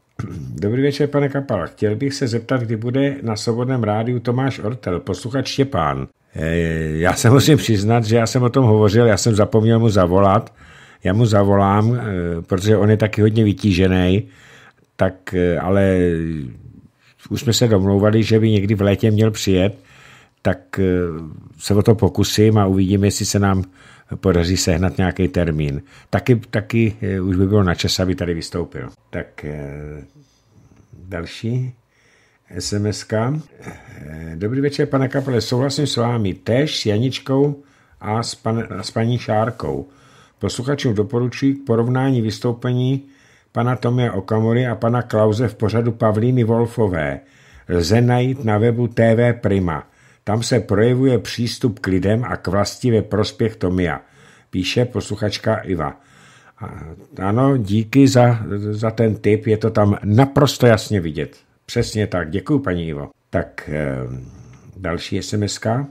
Dobrý večer, pane Kapal. Chtěl bych se zeptat, kdy bude na svobodném rádiu Tomáš Ortel, posluchač Štěpán. E, já se musím přiznat, že já jsem o tom hovořil, já jsem zapomněl mu zavolat. Já mu zavolám, e, protože on je taky hodně vytížený, tak e, ale už jsme se domlouvali, že by někdy v létě měl přijet, tak se o to pokusím a uvidíme, jestli se nám podaří sehnat nějaký termín. Taky, taky eh, už by bylo na čas, aby tady vystoupil. Tak eh, další sms -ka. Eh, dobrý večer, pane Kapele, souhlasím s vámi tež s Janičkou a s, pan, a s paní Šárkou. Posluchačům doporučuji k porovnání vystoupení pana Tomia Okamory a pana Klauze v pořadu Pavlíny Wolfové. Lze najít na webu TV Prima. Tam se projevuje přístup k lidem a k vlasti ve prospěch Tomia, píše posluchačka Iva. Ano, díky za, za ten tip, je to tam naprosto jasně vidět. Přesně tak, děkuji paní Ivo. Tak e, další SMS. E,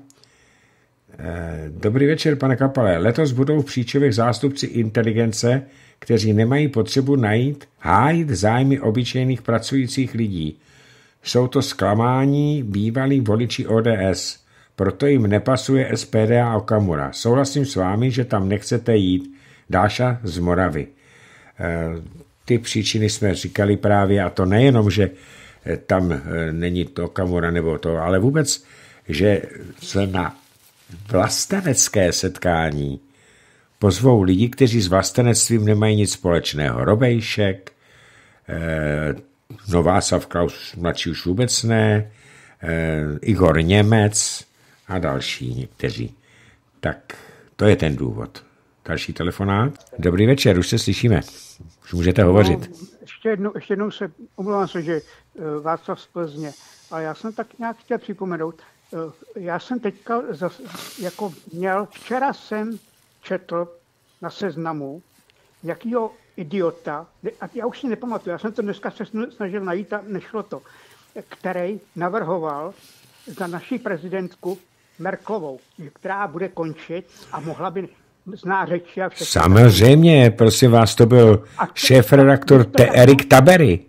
eh, dobrý večer, pane Kapale. Letos budou v příčových zástupci inteligence, kteří nemají potřebu najít, hájit zájmy obyčejných pracujících lidí – jsou to zklamání bývalí voliči ODS, proto jim nepasuje SPD a Okamura. Souhlasím s vámi, že tam nechcete jít. Dáša z Moravy. E, ty příčiny jsme říkali právě, a to nejenom, že e, tam e, není to Okamura nebo to, ale vůbec, že se na vlastenecké setkání pozvou lidi, kteří s vlastenectvím nemají nic společného. Robejšek, Nová Savka už mladší už vůbec ne, eh, Igor Němec a další někteří. Tak to je ten důvod. Další telefonát. Dobrý večer, už se slyšíme. Už můžete no, hovořit. No, ještě, jednou, ještě jednou se omlouvám se, že eh, Václav z Plzně. A já jsem tak nějak chtěl připomenout, eh, já jsem teďka zas, jako měl, včera jsem četl na seznamu, jakýho idiota, a já už si nepamatuju, já jsem to dneska se snažil najít a nešlo to, který navrhoval za naší prezidentku Merklovou, která bude končit a mohla by zná řeči a všechno. Samozřejmě, prosím vás, to byl šéf-redaktor Erik Tabery.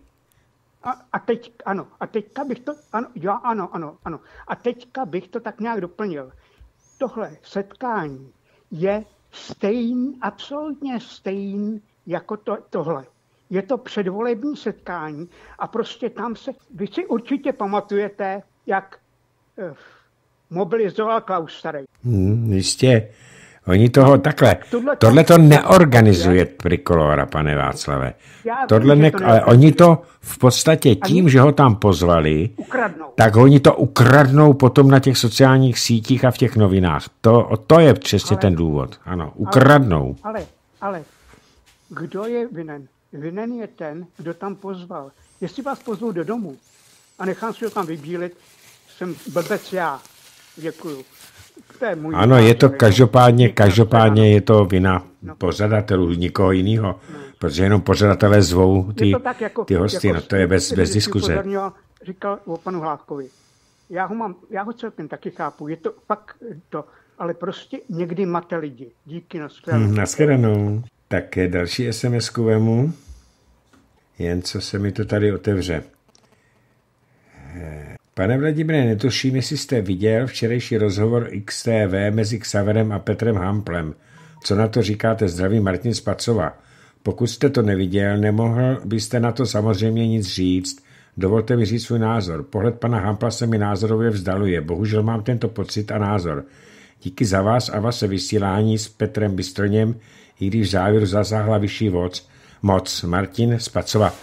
A, a teď, ano, a teďka bych to, ano, jo, ano, ano, ano. A teďka bych to tak nějak doplnil. Tohle setkání je stejný, absolutně stejný jako to, tohle. Je to předvolební setkání a prostě tam se, vy si určitě pamatujete, jak eh, mobilizoval Klaus Starý. Hmm, jistě. Oni toho takhle, tohle to neorganizuje Prikolora, pane Václave. Tohle ne, ale oni to v podstatě tím, že ho tam pozvali, tak oni to ukradnou potom na těch sociálních sítích a v těch novinách. To, to je přesně ten důvod. Ano, ukradnou. Ale, ale, kdo je vinen? Vinen je ten, kdo tam pozval. Jestli vás pozvou do domu a nechám si ho tam vybílit, jsem blbec já. Děkuju. To je můj ano, je to každopádně, každopádně je to vina no. pořadatelů, nikoho jiného, no. protože jenom pořadatelé zvou ty, je to tak, jako, ty hosty, jako, no to je bez, bez diskuze. Říkal o panu Hlávkovi, Já ho, mám, já ho celkem taky chápu, je to fakt to, ale prostě někdy mate lidi. Díky, na hm, shledanou. Hmm, na také další SMS ku vemu. Jen co se mi to tady otevře. Pane Vladimire, netuším, jestli jste viděl včerejší rozhovor XTV mezi Xaverem a Petrem Hamplem. Co na to říkáte? Zdraví Martin Spacova. Pokud jste to neviděl, nemohl byste na to samozřejmě nic říct. Dovolte mi říct svůj názor. Pohled pana Hampla se mi názorově vzdaluje. Bohužel mám tento pocit a názor. Díky za vás a vaše vysílání s Petrem Bystroněm i když závěr zasáhla vyšší moc, moc Martin Spacova.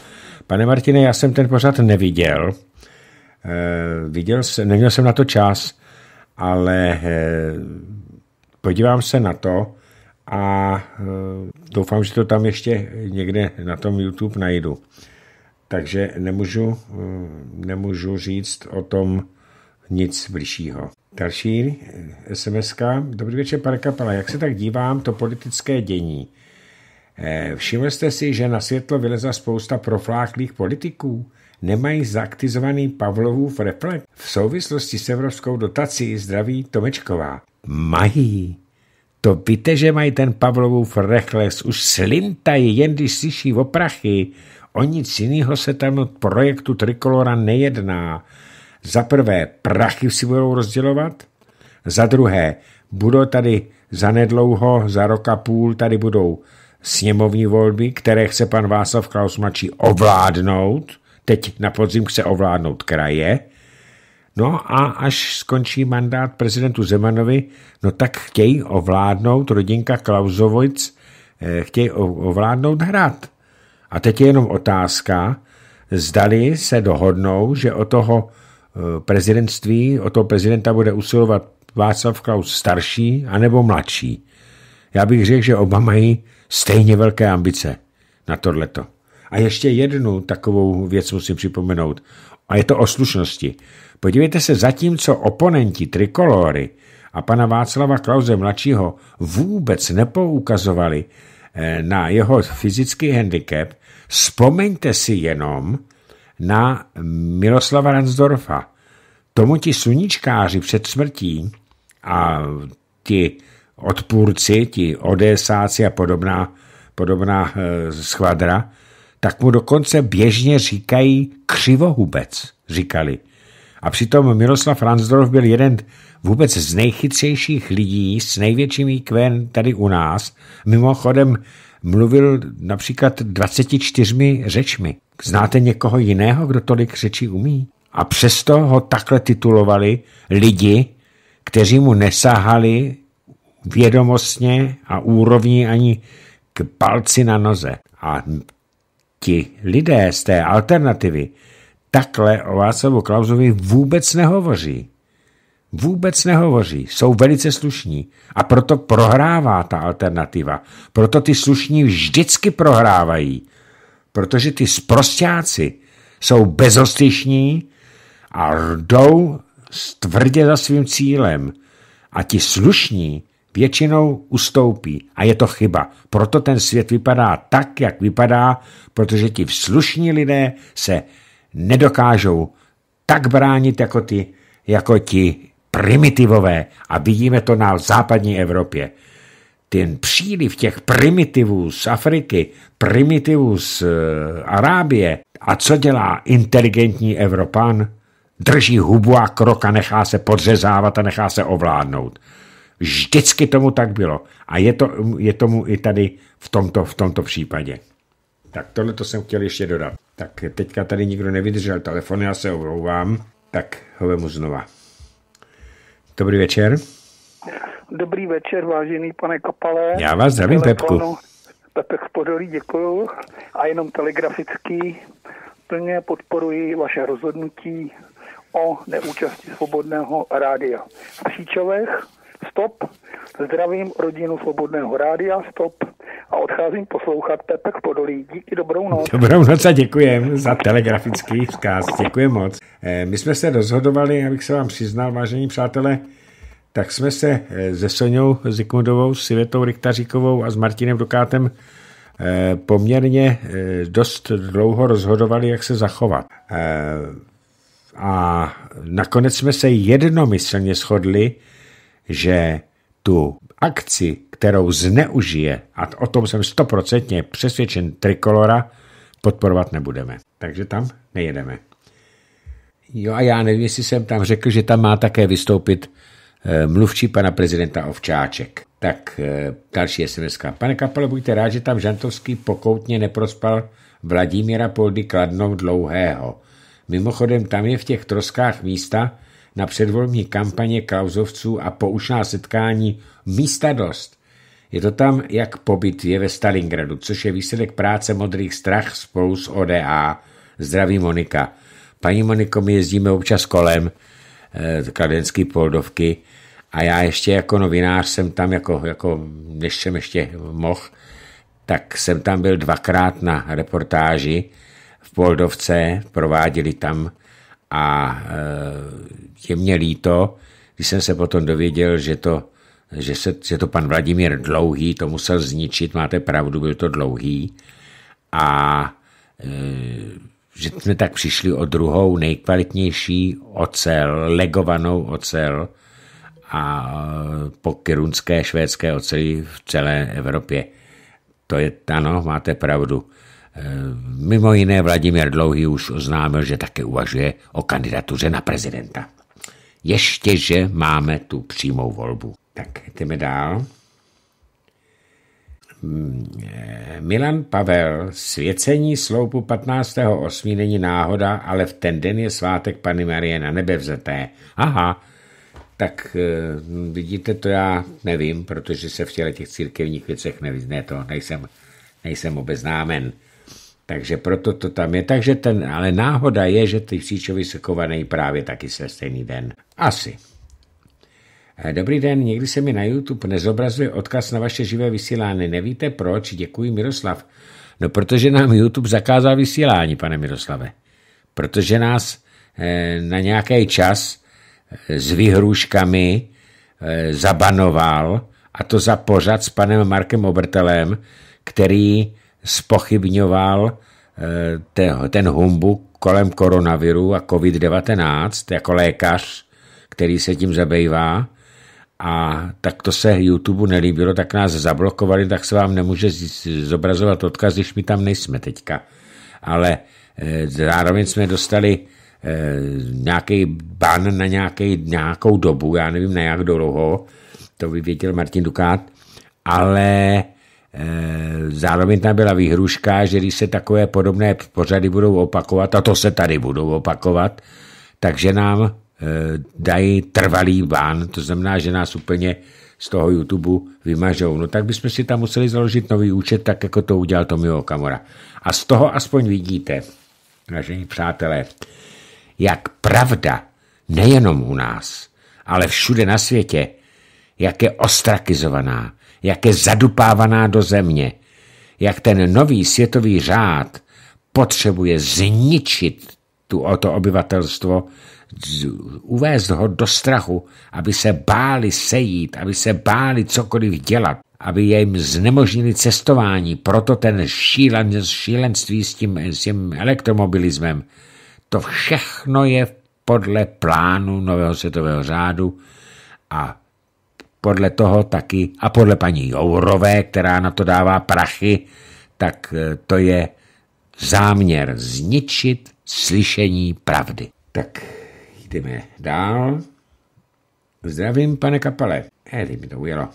Pane Martine, já jsem ten pořad neviděl, e, viděl jsem, neměl jsem na to čas, ale e, podívám se na to a e, doufám, že to tam ještě někde na tom YouTube najdu. Takže nemůžu, nemůžu říct o tom, nic bližšího. Další sms eh, -ka. Dobrý večer, pane Kapela. Jak se tak dívám, to politické dění. Eh, Všimli jste si, že na světlo vyleza spousta profláklých politiků? Nemají zaktizovaný Pavlovův reflekt? V souvislosti s evropskou dotací zdraví Tomečková. Mají. To víte, že mají ten Pavlovův reflex, už slintají, jen když slyší o prachy. O nic jiného se tam od projektu Trikolora nejedná. Za prvé, prachy si budou rozdělovat, za druhé, budou tady zanedlouho, za rok a půl, tady budou sněmovní volby, které chce pan Václav Klaus Mačí ovládnout. Teď na podzim chce ovládnout kraje. No a až skončí mandát prezidentu Zemanovi, no tak chtějí ovládnout rodinka Klausovojc, eh, chtějí ovládnout hrad. A teď je jenom otázka, zdali se dohodnou, že o toho Eh, prezidentství, o toho prezidenta bude usilovat Václav Klaus starší anebo mladší. Já bych řekl, že oba mají stejně velké ambice na tohleto. A ještě jednu takovou věc musím připomenout. A je to o slušnosti. Podívejte se, zatímco oponenti trikolory a pana Václava Klauze mladšího vůbec nepoukazovali eh, na jeho fyzický handicap, vzpomeňte si jenom, na Miroslava Ransdorfa. Tomu ti sluníčkáři před smrtí a ti odpůrci, ti odesáci a podobná, podobná eh, schvadra, tak mu dokonce běžně říkají křivohubec, říkali. A přitom Miroslav Ransdorf byl jeden vůbec z nejchytřejších lidí s největším IQ tady u nás. Mimochodem mluvil například 24 řečmi. Znáte někoho jiného, kdo tolik řečí umí? A přesto ho takhle titulovali lidi, kteří mu nesáhali vědomostně a úrovní ani k palci na noze. A ti lidé z té alternativy takhle o Václavu Klauzovi vůbec nehovoří vůbec nehovoří, jsou velice slušní a proto prohrává ta alternativa. Proto ty slušní vždycky prohrávají, protože ty sprostáci jsou bezostyšní a rdou stvrdě za svým cílem a ti slušní většinou ustoupí a je to chyba. Proto ten svět vypadá tak, jak vypadá, protože ti slušní lidé se nedokážou tak bránit jako ty, jako ti primitivové a vidíme to na západní Evropě. Ten příliv těch primitivů z Afriky, primitivů z eh, Arábie a co dělá inteligentní Evropan? Drží hubu a krok a nechá se podřezávat a nechá se ovládnout. Vždycky tomu tak bylo. A je, to, je tomu i tady v tomto, v tomto případě. Tak tohle to jsem chtěl ještě dodat. Tak teďka tady nikdo nevydržel telefon, já se omlouvám, tak ho vemu znova. Dobrý večer. Dobrý večer, vážený pane Kapale. Já vás zdravím, Pepku. Pepek z Podolí, děkuju. A jenom telegraficky plně podporuji vaše rozhodnutí o neúčasti svobodného rádia v Příčovech Stop, zdravím rodinu Svobodného rádia, stop a odcházím poslouchat Pepek Podolí. Díky, dobrou noc. Dobrou noc a děkujem za telegrafický vzkaz, děkuji moc. Eh, my jsme se rozhodovali, abych se vám přiznal, vážení přátelé, tak jsme se eh, se Soňou Zikmundovou, s Sivětou Riktaříkovou a s Martinem Dokátem eh, poměrně dost dlouho rozhodovali, jak se zachovat. A nakonec jsme se jednomyslně shodli, že tu akci, kterou zneužije, a o tom jsem stoprocentně přesvědčen Trikolora, podporovat nebudeme. Takže tam nejedeme. Jo a já nevím, jestli jsem tam řekl, že tam má také vystoupit eh, mluvčí pana prezidenta Ovčáček. Tak eh, další sms -ka. Pane Kapele, buďte rád, že tam Žantovský pokoutně neprospal Vladimíra Poldy Kladnou dlouhého. Mimochodem, tam je v těch troskách místa, na předvolní kampaně klauzovců a poušná setkání místa dost. Je to tam jak pobyt je ve Stalingradu, což je výsledek práce Modrých strach spolu s ODA. Zdraví Monika. Paní Moniko, my jezdíme občas kolem eh, kladenský poldovky a já ještě jako novinář jsem tam, jako, jako než jsem ještě mohl, tak jsem tam byl dvakrát na reportáži v Poldovce, prováděli tam a e, je mě líto, když jsem se potom dověděl, že to, že, se, že to pan Vladimír Dlouhý to musel zničit, máte pravdu, byl to dlouhý. A e, že jsme tak přišli o druhou nejkvalitnější ocel, legovanou ocel a e, po kirunské švédské oceli v celé Evropě. To je, ano, máte pravdu. Eh, mimo jiné Vladimír Dlouhý už oznámil, že také uvažuje o kandidatuře na prezidenta. Ještě že máme tu přímou volbu. Tak jdeme dál. Hmm, eh, Milan Pavel, svěcení sloupu 15.8. není náhoda, ale v ten den je svátek Pany Marie na nebe vzaté. Aha, tak eh, vidíte, to já nevím, protože se v těle těch církevních věcech ne, to nejsem, nejsem obeznámen. Takže proto to tam je. Takže ten, ale náhoda je, že ty příčovy kované právě taky se stejný den. Asi. Eh, dobrý den, někdy se mi na YouTube nezobrazuje odkaz na vaše živé vysílání. Nevíte proč? Děkuji, Miroslav. No, protože nám YouTube zakázal vysílání, pane Miroslave. Protože nás eh, na nějaký čas eh, s vyhruškami zabanoval, a to za pořad s panem Markem Obrtelem, který spochybňoval eh, ten humbuk kolem koronaviru a COVID-19 jako lékař, který se tím zabývá. A tak to se YouTube nelíbilo, tak nás zablokovali, tak se vám nemůže zobrazovat odkaz, když my tam nejsme teďka. Ale eh, zároveň jsme dostali eh, nějaký ban na nějaký, nějakou dobu, já nevím na jak dlouho, to by věděl Martin Dukát, ale Eh, zároveň tam byla výhruška, že když se takové podobné pořady budou opakovat, a to se tady budou opakovat, takže nám eh, dají trvalý ban, to znamená, že nás úplně z toho YouTube vymažou. No tak bychom si tam museli založit nový účet, tak jako to udělal Tomio Kamora. A z toho aspoň vidíte, vážení přátelé, jak pravda nejenom u nás, ale všude na světě, jak je ostrakizovaná, jak je zadupávaná do země, jak ten nový světový řád potřebuje zničit tu o to obyvatelstvo, uvést ho do strachu, aby se báli sejít, aby se báli cokoliv dělat, aby jim znemožnili cestování. Proto ten šílen, šílenství s tím, s tím elektromobilismem, to všechno je podle plánu nového světového řádu a podle toho taky a podle paní Jourové, která na to dává prachy, tak eh, to je záměr zničit slyšení pravdy. Tak jdeme dál. Zdravím, pane Kapale. Eli mi to ujelo.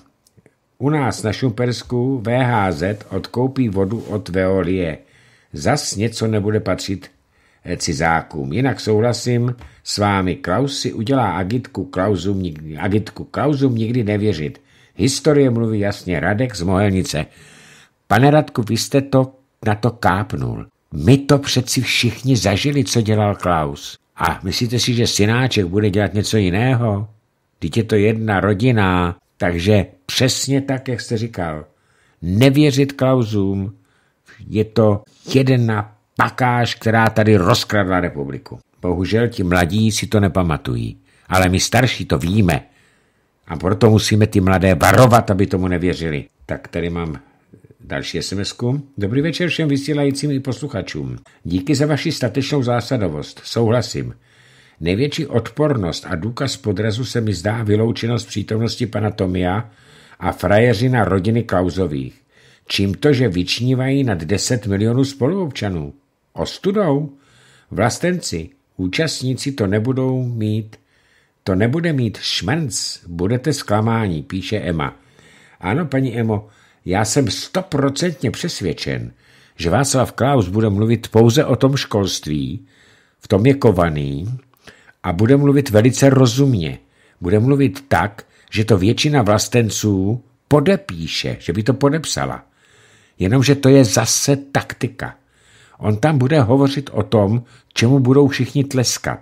U nás na Šumpersku VHZ odkoupí vodu od Veolie. Zas něco nebude patřit cizákům. Jinak souhlasím s vámi, Klaus si udělá agitku Klausům, agitku Klausům nikdy nevěřit. Historie mluví jasně, Radek z Mohelnice. Pane Radku, vy jste to na to kápnul. My to přeci všichni zažili, co dělal Klaus. A myslíte si, že synáček bude dělat něco jiného? Teď je to jedna rodina, takže přesně tak, jak jste říkal. Nevěřit Klausům, je to jeden na pakáž, která tady rozkradla republiku. Bohužel ti mladí si to nepamatují, ale my starší to víme. A proto musíme ty mladé varovat, aby tomu nevěřili. Tak tady mám další sms -ku. Dobrý večer všem vysílajícím i posluchačům. Díky za vaši statečnou zásadovost. Souhlasím. Největší odpornost a důkaz podrazu se mi zdá vyloučenost přítomnosti pana Tomia a frajeřina rodiny Klauzových. Čím to, že vyčnívají nad 10 milionů spoluobčanů? Ostudou? Vlastenci, účastníci to nebudou mít. To nebude mít šmenc, budete zklamání, píše Emma. Ano, paní Emo, já jsem stoprocentně přesvědčen, že Václav Klaus bude mluvit pouze o tom školství, v tom je kovaný a bude mluvit velice rozumně. Bude mluvit tak, že to většina vlastenců podepíše, že by to podepsala. Jenomže to je zase taktika. On tam bude hovořit o tom, čemu budou všichni tleskat.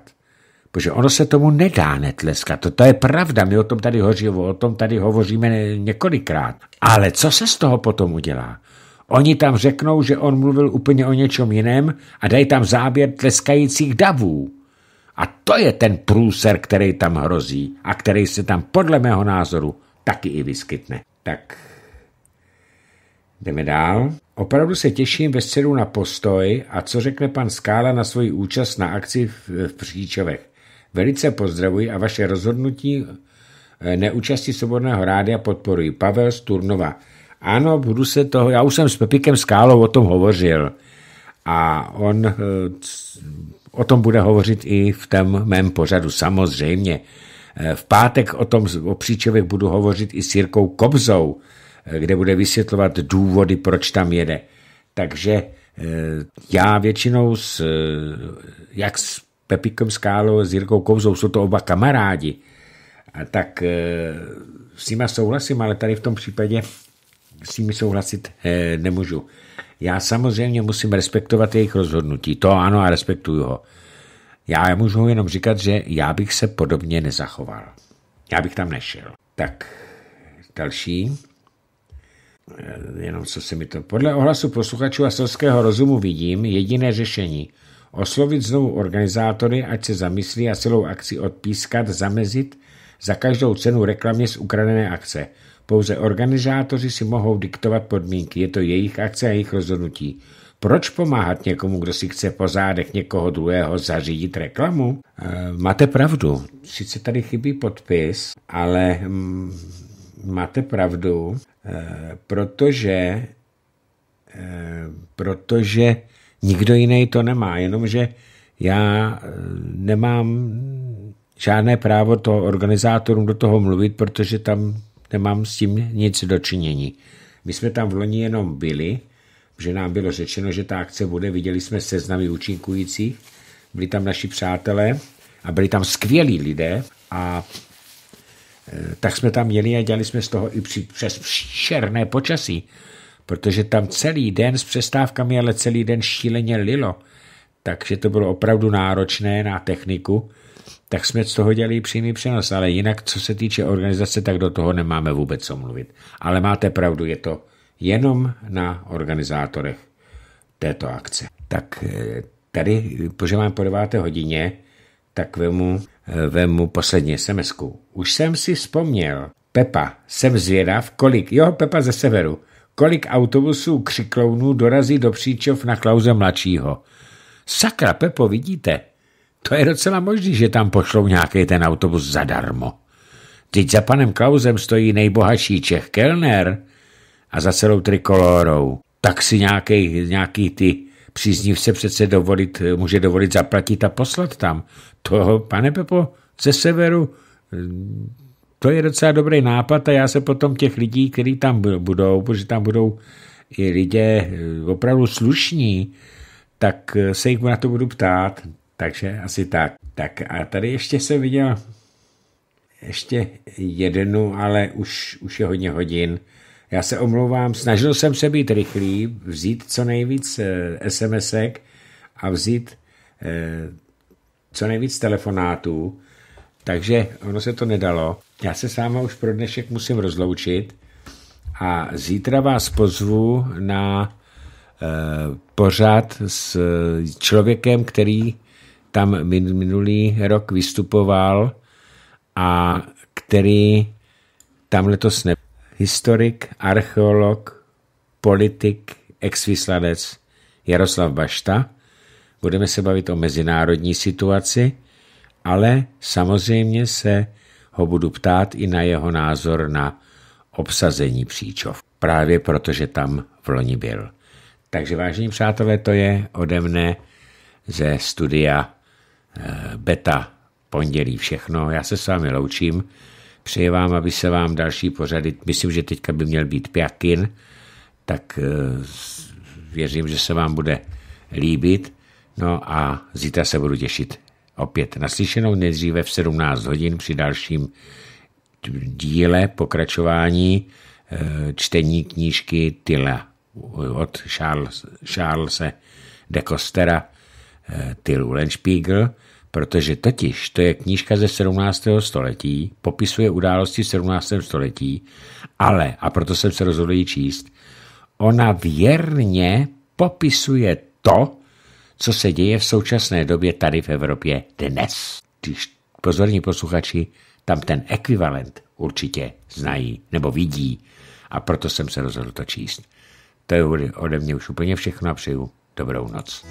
Protože ono se tomu nedá netleskat. To, to je pravda, my o tom tady hoříme, o tom tady hovoříme několikrát. Ale co se z toho potom udělá? Oni tam řeknou, že on mluvil úplně o něčem jiném a dají tam záběr tleskajících davů. A to je ten průser, který tam hrozí a který se tam podle mého názoru taky i vyskytne. Tak jdeme dál. Opravdu se těším ve středu na postoj a co řekne pan Skála na svoji účast na akci v, Příčovech. Velice pozdravuji a vaše rozhodnutí eh, neúčasti Svobodného rádia podporuji. Pavel Sturnova. Ano, budu se toho, já už jsem s Pepikem Skálou o tom hovořil a on eh, o tom bude hovořit i v tom mém pořadu, samozřejmě. Eh, v pátek o tom o Příčovech budu hovořit i s Jirkou Kobzou, kde bude vysvětlovat důvody, proč tam jede. Takže eh, já většinou s, eh, jak s Pepikem Skálou, s Jirkou Kouzou, jsou to oba kamarádi, a tak eh, s nima souhlasím, ale tady v tom případě s nimi souhlasit nemůžu. Já samozřejmě musím respektovat jejich rozhodnutí. To ano a respektuju ho. Já můžu jenom říkat, že já bych se podobně nezachoval. Já bych tam nešel. Tak další. Eh, jenom co se mi to... Podle ohlasu posluchačů a selského rozumu vidím jediné řešení. Oslovit znovu organizátory, ať se zamyslí a celou akci odpískat, zamezit za každou cenu reklamě z ukradené akce. Pouze organizátoři si mohou diktovat podmínky, je to jejich akce a jejich rozhodnutí. Proč pomáhat někomu, kdo si chce po zádech někoho druhého zařídit reklamu? E, máte pravdu, sice tady chybí podpis, ale mm, máte pravdu Eh, protože, eh, protože nikdo jiný to nemá, jenomže já eh, nemám žádné právo to organizátorům do toho mluvit, protože tam nemám s tím nic dočinění. My jsme tam v loni jenom byli, že nám bylo řečeno, že ta akce bude, viděli jsme seznamy účinkujících, byli tam naši přátelé a byli tam skvělí lidé a tak jsme tam jeli a dělali jsme z toho i při, přes černé počasí, protože tam celý den s přestávkami, ale celý den šíleně lilo, takže to bylo opravdu náročné na techniku, tak jsme z toho dělali přímý přenos, ale jinak, co se týče organizace, tak do toho nemáme vůbec co mluvit. Ale máte pravdu, je to jenom na organizátorech této akce. Tak eh, tady, protože mám po deváté hodině, tak vemu Eh, vemu poslední sms -ku. Už jsem si vzpomněl. Pepa, jsem zvědav, kolik, jo, Pepa ze severu, kolik autobusů křiklounů dorazí do Příčov na Klauze mladšího. Sakra, Pepo, vidíte? To je docela možný, že tam pošlou nějaký ten autobus zadarmo. Teď za panem Klausem stojí nejbohatší Čech Kellner a za celou trikolorou. Tak si nějaký, nějaký ty příznivce přece dovolit, eh, může dovolit zaplatit a poslat tam. To, pane Pepo, ze severu, eh, to je docela dobrý nápad a já se potom těch lidí, kteří tam budou, protože tam budou i lidé eh, opravdu slušní, tak se jich na to budu ptát, takže asi tak. Tak a tady ještě se viděl ještě jednu, ale už, už je hodně hodin, já se omlouvám, snažil jsem se být rychlý, vzít co nejvíc eh, SMSek a vzít eh, co nejvíc telefonátů, takže ono se to nedalo. Já se s váma už pro dnešek musím rozloučit a zítra vás pozvu na eh, pořád s člověkem, který tam minulý rok vystupoval a který tam letos nebyl historik, archeolog, politik, exvyslanec Jaroslav Bašta. Budeme se bavit o mezinárodní situaci, ale samozřejmě se ho budu ptát i na jeho názor na obsazení Příčov, právě protože tam v loni byl. Takže vážení přátelé, to je ode mne ze studia eh, Beta pondělí všechno. Já se s vámi loučím. Přeji vám, aby se vám další pořady, myslím, že teďka by měl být Pjakin, tak eh, věřím, že se vám bude líbit. No a zítra se budu těšit opět naslyšenou nejdříve v 17 hodin při dalším díle pokračování eh, čtení knížky Tyla od Charles de Costera eh, Tylu Lenspiegel protože totiž to je knížka ze 17. století, popisuje události 17. století, ale, a proto jsem se rozhodl ji číst, ona věrně popisuje to, co se děje v současné době tady v Evropě dnes. Když pozorní posluchači tam ten ekvivalent určitě znají nebo vidí a proto jsem se rozhodl to číst. To je ode mě už úplně všechno a přeju dobrou noc.